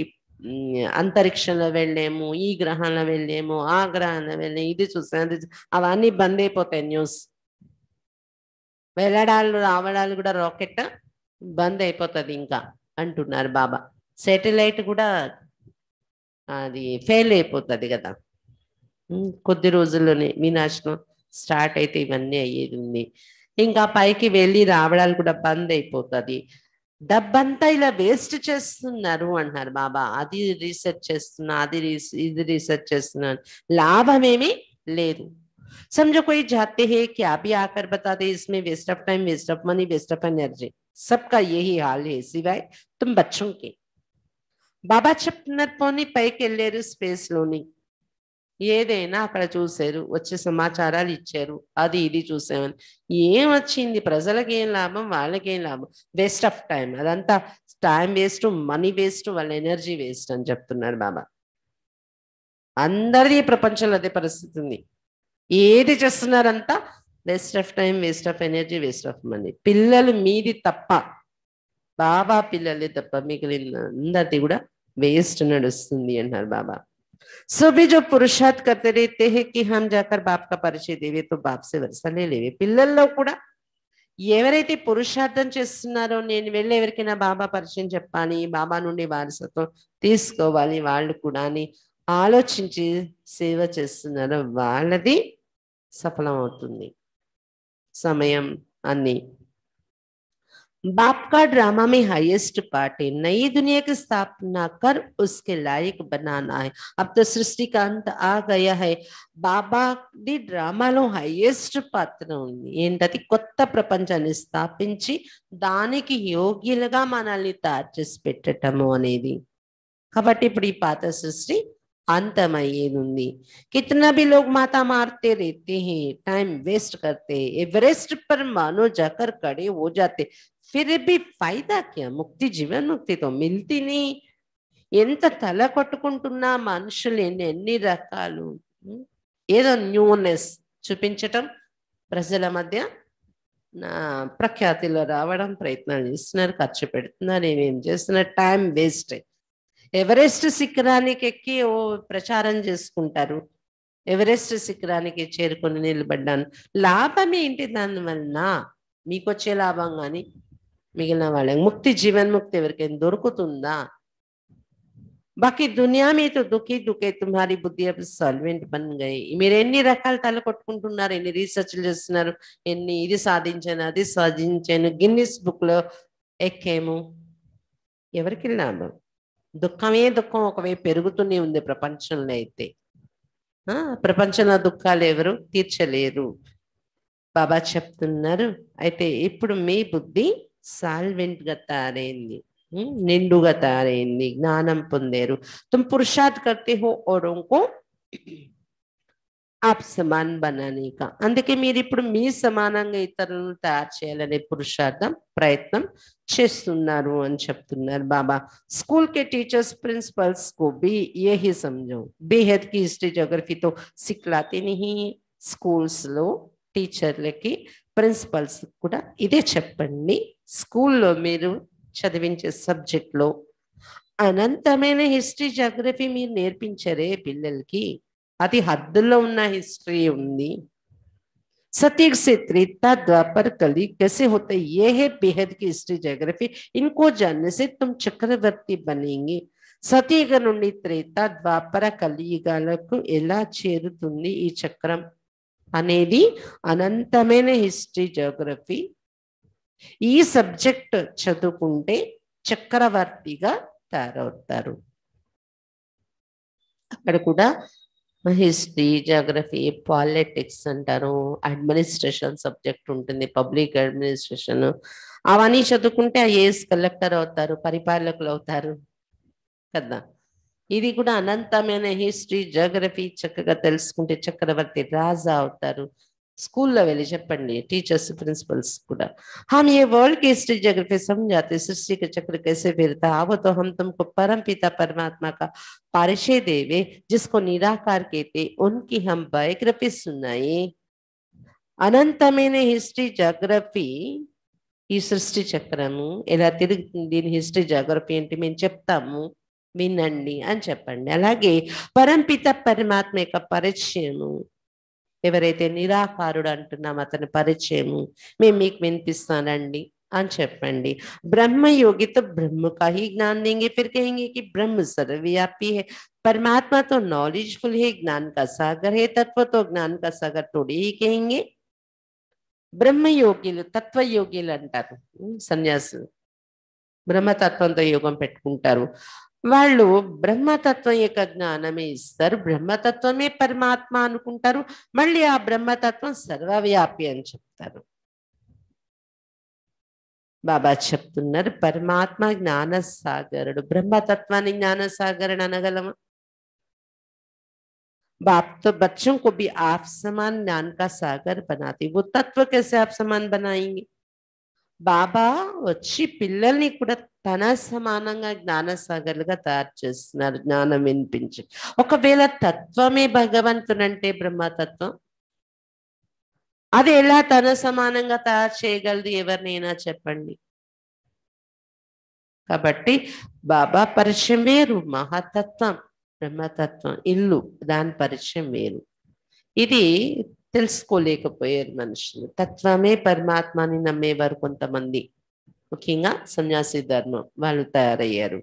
అంతరిక్షంలో వెళ్ళాము ఈ గ్రహంలో వెళ్ళాము ఆ గ్రహంలో వెళ్ళాము ఇది చూసాం అది అవన్నీ బంద్ అయిపోతాయి న్యూస్ వెళ్ళడాలు రావడాలు కూడా రాకెట్ బంద్ అయిపోతుంది ఇంకా అంటున్నారు బాబా సెటిలైట్ కూడా అది ఫెయిల్ అయిపోతుంది కదా కొద్ది రోజుల్లోనే వినాశనం స్టార్ట్ అయితే ఇవన్నీ అయ్యేది ఉంది ఇంకా పైకి వెళ్ళి రావడాలు కూడా బంద్ అయిపోతుంది డబ్బంతా ఇలా వేస్ట్ చేస్తున్నారు అంటున్నారు బాబా అది రీసెర్చ్ చేస్తున్నా అది ఇది రీసెర్చ్ చేస్తున్నా లాభమేమీ లేదు समझो कोई चाहते हैं कि आप ही आकर बता दे इसमें waste of time waste of money waste of energy सबका यही हाल है सिवाय तुम బచ్చం కే బాబా చెప్తున్నారు పోనీ పైకి వెళ్ళారు స్పేస్ లోని ఏదైనా అక్కడ చూశారు వచ్చే సమాచారాలు ఇచ్చారు అది ఇది చూసామని ఏం వచ్చింది ప్రజలకి ఏం లాభం వాళ్ళకేం లాభం వేస్ట్ ఆఫ్ టైం అదంతా టైం వేస్ట్ మనీ వేస్ట్ వాళ్ళ ఎనర్జీ వేస్ట్ అని చెప్తున్నారు బాబా అందరిది ప్రపంచంలో అదే పరిస్థితి ఉంది ఏది చేస్తున్నారంతా waste of time waste of energy waste of money పిల్లలు మీది తప్ప బాబా పిల్లలే తప్ప మిగిలిన అందరిది కూడా వేస్ట్ నడుస్తుంది అంటారు బాబా సో भी जो पुरुषार्थ करते रहते हैं कि పరిచయ దేవే తో बाप से वरसा పిల్లల్లో కూడా ఎవరైతే పురుషార్థం చేస్తున్నారో నేను వెళ్ళి ఎవరికైనా బాబా పరిచయం చెప్పాలి బాబా నుండి వారసత్వం తీసుకోవాలి వాళ్ళు కూడా అని ఆలోచించి సేవ చేస్తున్నారో వాళ్ళది సఫలమవుతుంది సమయం అన్ని బాప్కా డ్రామా ड्रामा में हाईएस्ट पार्ट है नई दुनिया की स्थापना कर उसके लायक बनाना है अब तो सृष्टि का अंत బాబా ది డ్రామాలో హైయెస్ట్ పాత్ర ఉంది ఏంటది కొత్త ప్రపంచాన్ని స్థాపించి దానికి యోగ్యులుగా మనల్ని తయారు చేసి పెట్టటము అనేది కాబట్టి ఇప్పుడు ఈ పాత సృష్టి अंतमयेनुन्नी कितना भी लोग माथा मारते रहते हैं टाइम वेस्ट करते हैं एवरेस्ट पर मानो जाकर खड़े हो जाते फिर भी फायदा क्या मुक्ति जीवन मुक्ति तो मिलती नहीं ఎంత తల కొట్టుకుంటున్నా మనుషులేని ఎన్ని రకాలు ఏదో న్యూనెస్ చూపించటం ప్రజల మధ్య నా ప్రఖ్యాతిలో రావడం ప్రయత్నాలు చేస్తున్నారు ఖర్చు పెడుతున్నారు ఏమేం చేస్తున్నారు టైం వేస్ట్ ఎవరెస్ట్ శిఖరానికి ఎక్కి ఓ ప్రచారం చేసుకుంటారు ఎవరెస్ట్ శిఖరానికి చేరుకొని నిలబడ్డాను లాభం ఏంటి దానివలన మీకు వచ్చే లాభం కానీ మిగిలిన వాళ్ళకి ముక్తి జీవన్ముక్తి ఎవరికైనా దొరుకుతుందా బాకీ దునియా మీతో దుఃఖి దుఃఖే తుమారి బుద్ధి అప్పుడు సాల్వెంట్ బన్ గై మీరు ఎన్ని రకాలు తల కొట్టుకుంటున్నారు ఎన్ని రీసెర్చ్లు చేస్తున్నారు ఎన్ని ఇది సాధించాను అది సాధించాను గిన్నిస్ బుక్లో ఎక్కేము ఎవరికి లాభం దుఃఖమే దుఃఖం ఒకవైపు పెరుగుతూనే ఉంది ప్రపంచంలో అయితే ప్రపంచంలో దుఃఖాలు ఎవరు తీర్చలేరు బాబా చెప్తున్నారు అయితే ఇప్పుడు మీ బుద్ధి సాల్వెంట్ గా తయారైంది నిండుగా తయారైంది జ్ఞానం పొందారు తుమ్ పురుషాత్ కర్తే హో ఓరోంకో आप समान बनाने का अंके मेरी समान इतर तैयार पुरुषार्थम प्रयत्न चुनाव बाबा स्कूल के टीचर्स प्रिंसिपल्स को भी यही समझो बेहद की हिस्ट्री जोग्रफी तो सिखलाते नहीं स्कूल లో प्रिंसपल इधे चपंडी स्कूल చెప్పండి सबजेक्ट మీరు చదివించే जोग्रफी ने హిస్టరీ की అది హద్దుల్లో ఉన్న హిస్టరీ ఉంది सटीक से त्रेता द्वापर कली कैसे होते ये చక్రవర్తి బనేంగి సతీగ నుండి త్రేత ద్వాపర కలియుగాలకు ఎలా చేరుతుంది ఈ చక్రం అనేది అనంతమైన హిస్టరీ జోగ్రఫీ ఈ సబ్జెక్ట్ చదువుకుంటే చక్రవర్తిగా తయారవుతారు అక్కడ కూడా హిస్టరీ జాగ్రఫీ పాలిటిక్స్ అంటారు అడ్మినిస్ట్రేషన్ సబ్జెక్ట్ ఉంటుంది పబ్లిక్ అడ్మినిస్ట్రేషన్ అవన్నీ చదువుకుంటే ఐఏఎస్ కలెక్టర్ అవుతారు పరిపాలకులు అవుతారు కదా ఇది కూడా అనంతమైన హిస్టరీ జాగ్రఫీ చక్కగా తెలుసుకుంటే చక్రవర్తి రాజా అవుతారు స్కూల్లో వెళ్ళి చెప్పండి టీచర్స్ ప్రిన్సిపల్స్ కూడా हम ఏ వరల్డ్ కి హిస్టరీ ज्योग्राफी समझाते सृष्टि చక్ర కేసే పేరుత ఆవతో है वो तो हम तुमको परम पिता परमात्मा का परिचय देवे అనంతమైన హిస్టరీ జగ్రఫీ ఈ సృష్టి చక్రము ఎలా తిరుగుతుంది దీని హిస్టరీ జాగ్రఫీ ఏంటి మేము చెప్తాము వినండి అని చెప్పండి అలాగే పరంపిత పరమాత్మ యొక్క పరిచయము ఎవరైతే నిరాఖారుడు అంటున్నామ అతను పరిచయం మీ మీకు వినిపిస్తానండి అని చెప్పండి బ్రహ్మ యోగిత బ్రహ్మ కహి జ్ఞాన దేంగే फिर कहेंगे कि ब्रह्म सर्वव्यापी है परमात्मा तो नॉलेजफुल है ज्ञान का सागर है तत्व तो ज्ञान का सागर तो डी कहेंगे ब्रह्म योगी तत्व योगीలంటారు సన్యాసు బ్రహ్మ తత్త్వం దే యోగం పెట్టుకుంటారో వాళ్ళు బ్రహ్మ తత్వం ఏక జ్ఞానమే సర్వ బ్రహ్మ తత్వమే పరమాత్మ అనుకుంటరు మళ్ళీ ఆ బ్రహ్మ తత్వం సర్వ వ్యాపియని చెప్తారు బాబా చెప్తున్నారు పరమాత్మ జ్ఞాన సగరుడు బ్రహ్మ తత్వని జ్ఞాన సాగరుడనగలమ బాప్ తో బచ్చో కో బి ఆప్ సమన్ జ్ఞాన కా సాగర్ బనాతే వో తత్వ కైసే ఆప్ సమన్ బనాయేంగీ బాబా ఒచ్చి పిల్లల్ని కూడా తన సమానంగా జ్ఞానసాగర్లుగా తయారు చేస్తున్నారు జ్ఞానం వినిపించి ఒకవేళ తత్వమే భగవంతుని అంటే బ్రహ్మతత్వం అది ఎలా తన సమానంగా తయారు చేయగలదు ఎవరినైనా చెప్పండి కాబట్టి బాబా పరిచయం వేరు మహాతత్వం బ్రహ్మతత్వం ఇల్లు దాని పరిచయం వేరు ఇది తెలుసుకోలేకపోయారు మనుషులు తత్వమే పరమాత్మని నమ్మేవారు కొంతమంది ముఖ్యంగా సన్యాసి ధర్మం వాళ్ళు తయారయ్యారు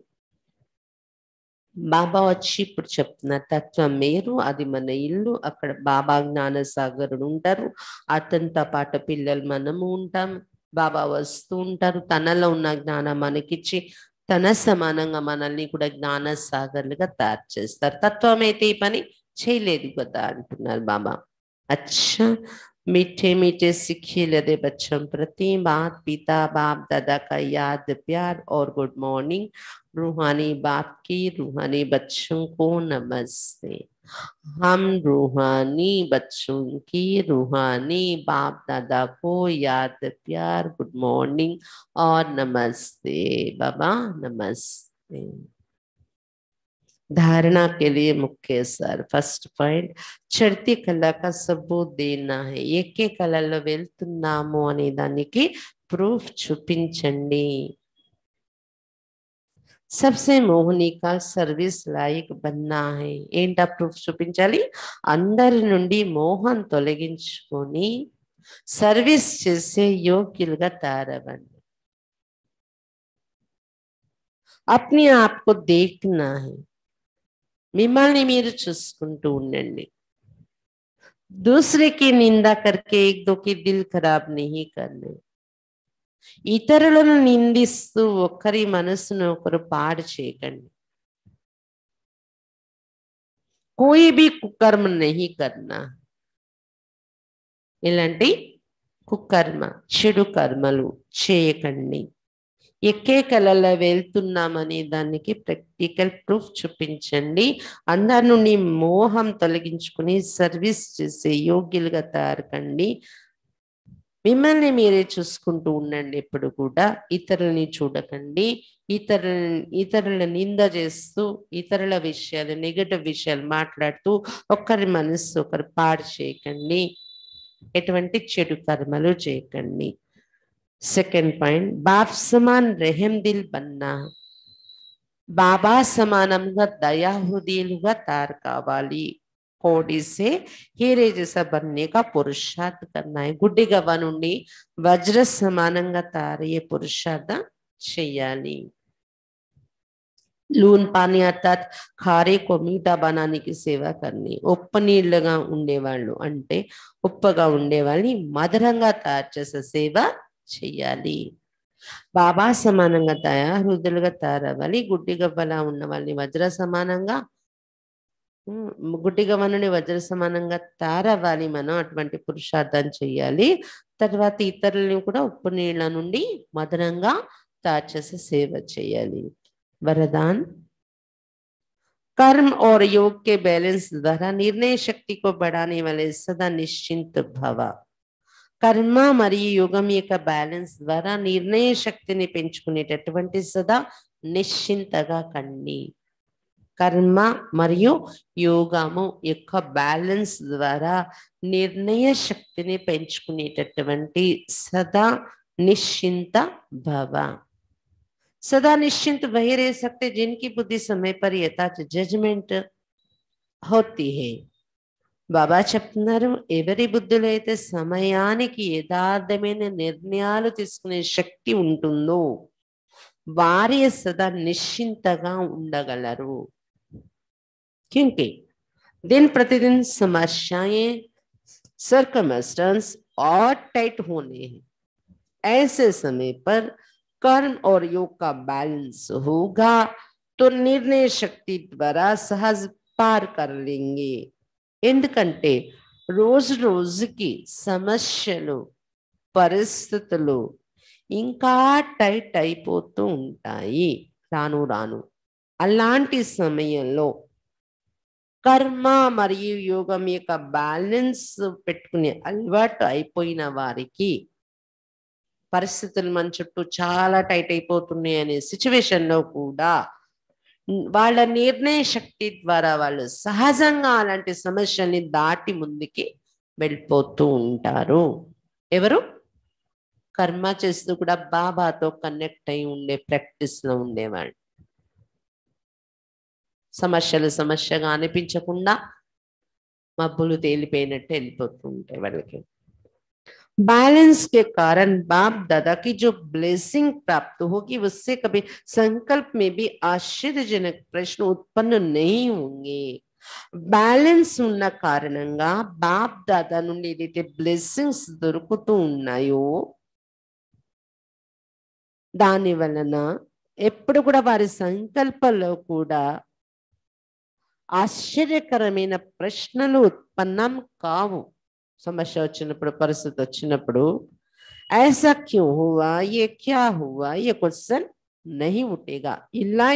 బాబా వచ్చి ఇప్పుడు చెప్తున్న తత్వం మీరు అది మన ఇల్లు అక్కడ బాబా జ్ఞాన సాగరుడు ఉంటారు అతనితో పాటు పిల్లలు మనము ఉంటాం బాబా వస్తూ ఉంటారు తనలో ఉన్న జ్ఞానం మనకిచ్చి తన సమానంగా మనల్ని కూడా జ్ఞాన సాగర్లుగా తయారు చేస్తారు తత్వం అయితే ఈ పని చేయలేదు కదా అంటున్నారు బాబా అచ్చా मीठे मीठे सीखे लदे बच्चों प्रति बात पिता बाप दादा का याद प्यार और गुड मॉर्निंग रूहानी बाप की रूहानी बच्चों को नमस्ते हम रूहानी बच्चों की रूहानी बाप दादा को याद प्यार गुड मॉर्निंग और नमस्ते बाबा नमस्ते धारणा के लिए मुख्य सर फर्स्ट पॉइंट चढ़ती कला का सबूत देना है एक कला अने दी प्रूफ चूपी सबसे मोहनी का सर्विस लाइक बनना है एट प्रूफ चूपी अंदर ना मोहन तोगनी सर्वीस योग्य तारवि अपने आप को देखना है మిమ్మల్ని మీరు చూసుకుంటూ ఉండండి దూసరికి నింద కర్కే एक దిల్ ఖరాబ్ दिल खराब ఇతరులను నిందిస్తూ ఒకరి మనసును ఒకరు పాడు చేయకండి కోయి బి కుకర్మ నహి కర్మ ఇలాంటి కుకర్మ చెడు కర్మలు చేయకండి ఎక్కే కళలో వెళ్తున్నామనే దానికి ప్రాక్టికల్ ప్రూఫ్ చూపించండి అందరి నుండి మోహం తొలగించుకుని సర్వీస్ చేసే యోగ్యులుగా తయారకండి మిమ్మల్ని మీరే చూసుకుంటూ ఉండండి ఇప్పుడు కూడా ఇతరులని చూడకండి ఇతరుల ఇతరుల నింద చేస్తూ ఇతరుల విషయాలు నెగటివ్ విషయాలు మాట్లాడుతూ ఒకరి మనస్సు ఒకరు పాడు చేయకండి ఎటువంటి చెడు కర్మలు చేయకండి సెకండ్ పాయింట్ బాప్ సమాన్ रहम दिल बनना బాబా సమానంగా దయాహృదయులుగా తయారు కావాలి కోడిసే హీరేజసబన్నిగా పురుషార్థ కన్నాయి గుడ్డిగవ నుండి వజ్ర సమానంగా తయారయ్యే పురుషార్థ చెయ్యాలి లూన్ పానీ అర్థాత్ ఖారే కొమీటా బనానికి సేవ కర్ని ఉప్ప నీళ్ళుగా ఉండేవాళ్ళు అంటే ఉప్పగా ఉండేవాళ్ళని మధురంగా తయారు చేసే సేవ చెయ్యాలి బాబా సమానంగా దయాహృదులుగా తయారవ్వాలి గుడ్డిగవ్వలా ఉన్న వాళ్ళని వజ్ర సమానంగా గుడ్డిగవ్వనుని వజ్ర సమానంగా తయారవ్వాలి మనం అటువంటి పురుషార్థం చెయ్యాలి తర్వాత ఇతరులని కూడా ఉప్పు నీళ్ళ నుండి మధురంగా తాచేసి సేవ చేయాలి వరదాన్ కర్మ ఓర్ योग బ్యాలెన్స్ ద్వారా నిర్ణయ निर्णय शक्ति को बढ़ाने సదా सदा భవ कर्म मरी युगम बैलेंस द्वारा निर्णय शक्ति पुकने सदा निश्चिंत कंडी कर्म मरी योग बैलेंस द्वारा निर्णय शक्ति पुकने सदा निश्चिंत भव सदा निश्चिंत वही रह सकते जिनकी बुद्धि समय पर यथाच जजमेंट होती है बाबा చెప్తున్నారు एवरी బుద్ధిలో समय की यदार्थम నిర్ణయాలు शक्ति శక్తి ఉంటుందో వారి సదా నిశ్చింతగా क्योंकि दिन प्रतिदिन समस्याएं सर्कमस्टेंस और टाइट होने हैं ऐसे समय पर कर्म और योग का बैलेंस होगा तो निर्णय शक्ति द्वारा सहज पार कर लेंगे ఎందుకంటే రోజు రోజుకి సమస్యలు పరిస్థితులు ఇంకా టైట్ అయిపోతూ ఉంటాయి రాను రాను అలాంటి సమయంలో కర్మ మరియు యోగం యొక్క బ్యాలెన్స్ పెట్టుకునే అలవాటు అయిపోయిన వారికి పరిస్థితులు మన చుట్టూ చాలా టైట్ అయిపోతున్నాయి అనే సిచ్యువేషన్లో కూడా వాళ్ళ నిర్ణయ శక్తి ద్వారా వాళ్ళు సహజంగా అలాంటి సమస్యల్ని దాటి ముందుకి వెళ్ళిపోతూ ఉంటారు ఎవరు కర్మ చేస్తూ కూడా బాబాతో కనెక్ట్ అయి ఉండే ప్రాక్టీస్లో ఉండేవాళ్ళు సమస్యలు సమస్యగా అనిపించకుండా మబ్బులు తేలిపోయినట్టు వెళ్ళిపోతూ ఉంటాయి వాళ్ళకి बैलेंस के कारण बाप दादा की जो ब्लेसिंग प्राप्त होगी उससे कभी संकल्प में भी आश्रिजजनक प्रश्न उत्पन्न नहीं होंगे बैलेंस ఉన్న కారణంగా బాప్ దাদা నుండి దితి బ్లెస్సింగ్స్ దొరుకుతూ ఉన్నాయి దానవలన ఎప్పుడూ కూడా వారి సంకల్పలో కూడా ఆశ్రియకరమైన ప్రశ్నలు ఉత్పన్నం కావు समस्या वो పరిస్థితి ऐसा क्यों हुआ ये क्या हुआ ये क्वेश्चन नहीं उठेगा इला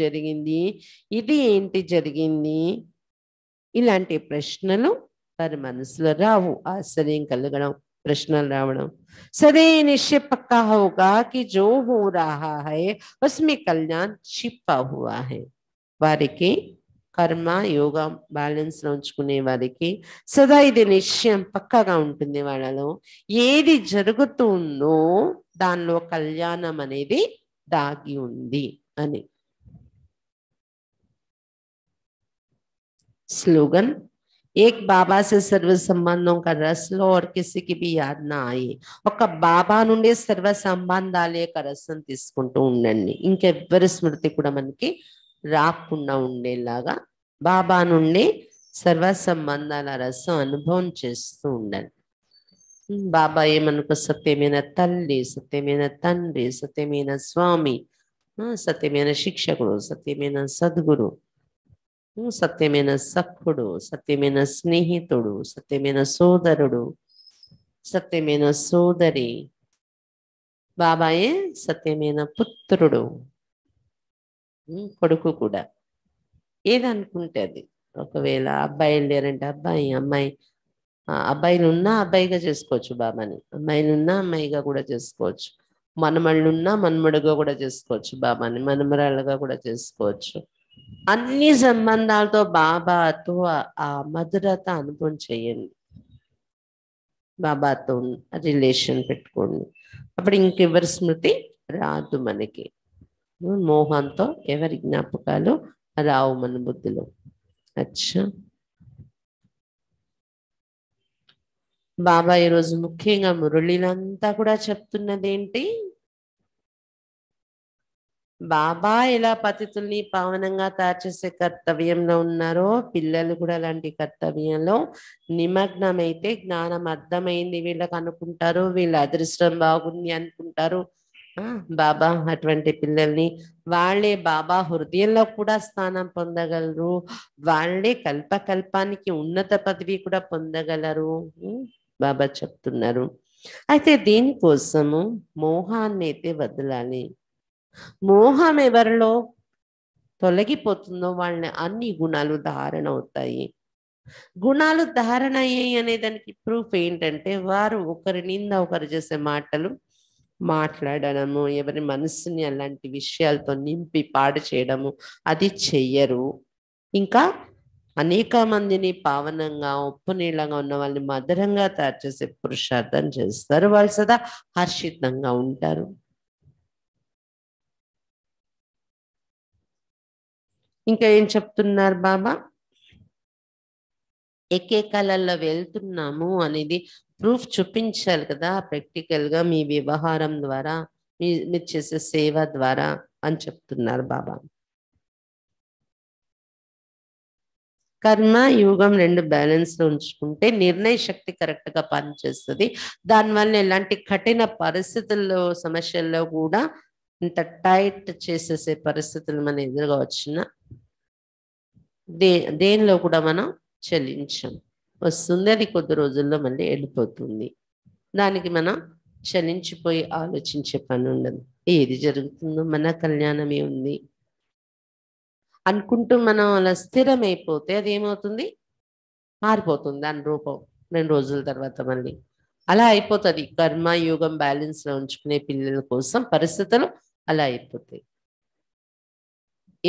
जी इधी जी इलांट प्रश्न ఇలాంటి मन राश्चर्य कल प्रश्न राव सर निश्चय पक्का होगा कि जो हो रहा है उसमें कल्याण छिपा हुआ है वारे की కర్మ యోగా బ్యాలెన్స్లో ఉంచుకునే వారికి సదా ఇది నిశ్చయం పక్కగా ఉంటుంది వాళ్ళలో ఏది జరుగుతుందో దానిలో కళ్యాణం అనేది దాగి ఉంది అని స్లోగన్ ఏక్ బాబా సే సర్వ సంబంధం का రసలో लो और किसी ఒక బాబా నుండి సర్వ సంబంధాలే యొక్క రసం తీసుకుంటూ ఉండండి ఇంకెవ్వరి స్మృతి కూడా మనకి రాకుండా ఉండేలాగా బాబా నుండి సర్వ సంబంధాల రసం అనుభవం చేస్తూ ఉండాలి బాబా ఏమనుకో సత్యమైన తల్లి సత్యమైన తండ్రి సత్యమైన స్వామి సత్యమైన శిక్షకుడు సత్యమైన సద్గురు సత్యమైన సఖుడు సత్యమైన స్నేహితుడు సత్యమైన సోదరుడు సత్యమైన సోదరి బాబాయే సత్యమైన పుత్రుడు కొడుకు కూడా ఏదనుకుంటే అది ఒకవేళ అబ్బాయిలు లేరంటే అబ్బాయి అమ్మాయి అబ్బాయిలు ఉన్నా అబ్బాయిగా చేసుకోవచ్చు బాబాని అమ్మాయిలున్నా అమ్మాయిగా కూడా చేసుకోవచ్చు మనమళ్ళున్నా మనమడుగా కూడా చేసుకోవచ్చు బాబాని మనమరాళ్ళగా కూడా చేసుకోవచ్చు అన్ని సంబంధాలతో బాబాతో ఆ మధురత అనుభవం చేయండి బాబాతో రిలేషన్ పెట్టుకోండి అప్పుడు ఇంకెవరి స్మృతి రాదు మనకి మోహంతో ఎవరి జ్ఞాపకాలు రావు మన బుద్ధిలో అచ్చా బాబా ఈరోజు ముఖ్యంగా మురళిలంతా కూడా చెప్తున్నది ఏంటి బాబా ఎలా పతితుల్ని పావనంగా తయారుచేసే కర్తవ్యంలో ఉన్నారో పిల్లలు కూడా అలాంటి కర్తవ్యంలో నిమగ్నమైతే జ్ఞానం అర్థమైంది వీళ్ళకి అనుకుంటారు వీళ్ళ అదృష్టం బాగుంది అనుకుంటారు బాబా అటువంటి పిల్లల్ని వాళ్ళే బాబా హృదయంలో కూడా స్థానం పొందగలరు వాళ్ళే కల్పకల్పానికి ఉన్నత పదవి కూడా పొందగలరు బాబా చెప్తున్నారు అయితే దీనికోసము మోహాన్ని అయితే వదలాలి మోహం ఎవరిలో తొలగిపోతుందో వాళ్ళని అన్ని గుణాలు ధారణ అవుతాయి గుణాలు ధారణ అయ్యాయి అనే దానికి ప్రూఫ్ ఏంటంటే వారు ఒకరి నింద ఒకరు చేసే మాటలు మాట్లాడడము ఎవరి మనసుని అలాంటి విషయాలతో నింపి పాడు చేయడము అది చెయ్యరు ఇంకా అనేక మందిని పావనంగా ఉప్పు నీళ్ళగా ఉన్న వాళ్ళని మధురంగా తయారు చేసే పురుషార్థం చేస్తారు వాళ్ళు సదా హర్షితంగా ఉంటారు ఇంకా ఏం చెప్తున్నారు బాబా ఎక్కే కళల్లో వెళ్తున్నాము అనేది ప్రూఫ్ చూపించాలి కదా ప్రాక్టికల్గా మీ వ్యవహారం ద్వారా మీ మీరు చేసే సేవ ద్వారా అని చెప్తున్నారు బాబా కర్మ యుగం రెండు బ్యాలెన్స్లో ఉంచుకుంటే నిర్ణయ శక్తి కరెక్ట్గా పనిచేస్తుంది దానివల్ల ఎలాంటి కఠిన పరిస్థితుల్లో సమస్యల్లో కూడా ఇంత టైట్ చేసేసే పరిస్థితులు మన ఎదురుగా వచ్చిన దే దేనిలో కూడా మనం చెల్లించాము వస్తుంది అది కొద్ది రోజుల్లో మళ్ళీ వెళ్ళిపోతుంది దానికి మనం క్షణించిపోయి ఆలోచించే పని ఉండదు ఏది జరుగుతుందో మన కళ్యాణమే ఉంది అనుకుంటూ మనం అలా స్థిరమైపోతే అది ఏమవుతుంది మారిపోతుంది దాని రూపం రెండు రోజుల తర్వాత మళ్ళీ అలా అయిపోతుంది కర్మ యోగం బ్యాలెన్స్లో ఉంచుకునే పిల్లల కోసం పరిస్థితులు అలా అయిపోతాయి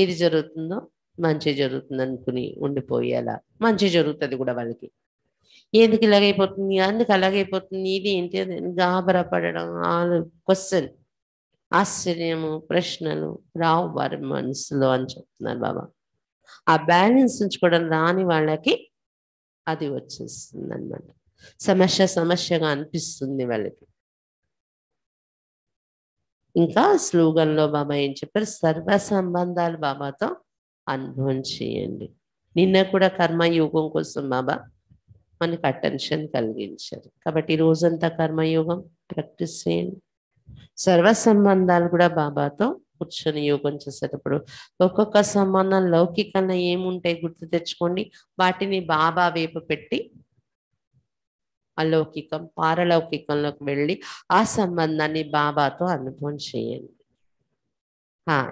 ఏది జరుగుతుందో మంచి జరుగుతుంది అనుకుని ఉండిపోయేలా మంచి జరుగుతుంది కూడా వాళ్ళకి ఎందుకు ఇలాగైపోతుంది అందుకు అలాగైపోతుంది ఇది ఏంటి అని గాబరా పడడం ఆలో క్వశ్చన్ ఆశ్చర్యము ప్రశ్నలు రావు వారి మనసులో అని చెప్తున్నారు బాబా ఆ బ్యాలెన్స్ నుంచి కూడా రాని వాళ్ళకి అది వచ్చేస్తుంది అనమాట సమస్య సమస్యగా అనిపిస్తుంది వాళ్ళకి ఇంకా స్లోగన్లో బాబా ఏం చెప్పారు సర్వ సంబంధాలు బాబాతో అనుభవం చేయండి నిన్న కూడా కర్మ కోసం బాబా మనకి అటెన్షన్ కలిగించరు కాబట్టి రోజంతా కర్మయోగం ప్రాక్టీస్ చేయండి సర్వ సంబంధాలు కూడా బాబాతో కూర్చొని యోగం చేసేటప్పుడు ఒక్కొక్క సంబంధం లౌకికంగా ఏముంటాయి గుర్తు తెచ్చుకోండి వాటిని బాబా వేపు పెట్టి అలౌకికం పారలౌకికంలోకి వెళ్ళి ఆ సంబంధాన్ని బాబాతో అనుభవం చేయండి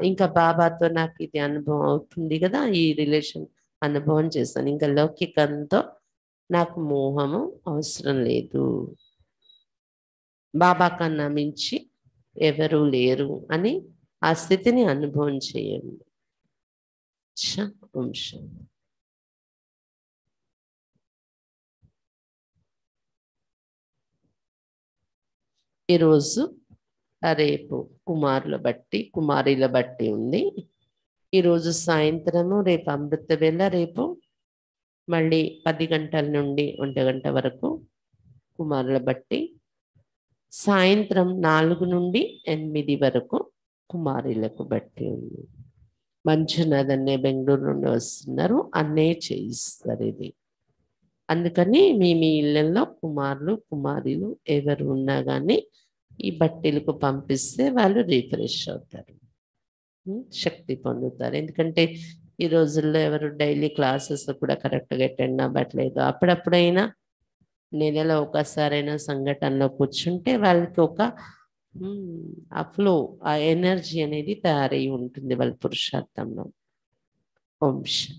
ఇంకా బాబాతో నాకు ఇది అనుభవం అవుతుంది కదా ఈ రిలేషన్ అనుభవం చేశాను ఇంకా లౌకికంతో నాకు మోహము అవసరం లేదు బాబా కన్నా మించి ఎవరూ లేరు అని ఆ స్థితిని అనుభవం చేయండి వంశం ఈరోజు రేపు కుమారుల బట్టి కుమారుల బట్టి ఉంది ఈరోజు సాయంత్రము రేపు అమృత వేళ రేపు మళ్ళీ పది గంటల నుండి ఒంటి గంట వరకు కుమారుల బట్టి సాయంత్రం నాలుగు నుండి ఎనిమిది వరకు కుమారులకు బట్టి ఉంది మంజునాథ్ బెంగళూరు నుండి వస్తున్నారు అన్నే చేయిస్తారు ఇది అందుకని మీ మీ ఇళ్ళల్లో కుమారులు కుమారులు ఎవరు ఉన్నా కానీ ఈ బట్టీలకు పంపిస్తే వాళ్ళు రీఫ్రెష్ అవుతారు శక్తి పొందుతారు ఎందుకంటే ఈ రోజుల్లో ఎవరు డైలీ క్లాసెస్ కూడా కరెక్ట్గా అటెండ్ అవ్వట్లేదు అప్పుడప్పుడైనా నెలలో ఒకసారైనా సంఘటనలో కూర్చుంటే వాళ్ళకి ఒక ఆ ఫ్లో ఆ ఎనర్జీ అనేది తయారై ఉంటుంది వాళ్ళ పురుషార్థంలో వంశం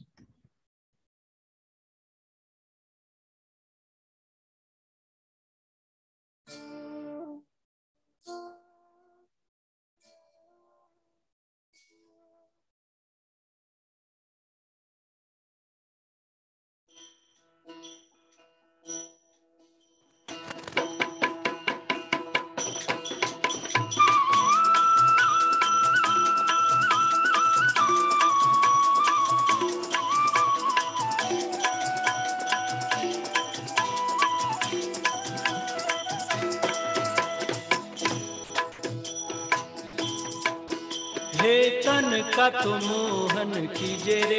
तन का तुम तो मोहन की जरे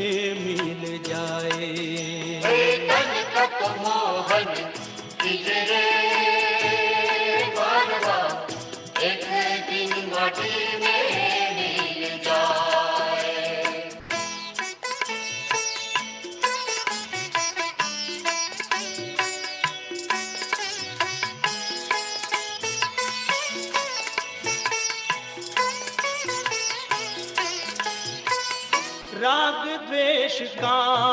का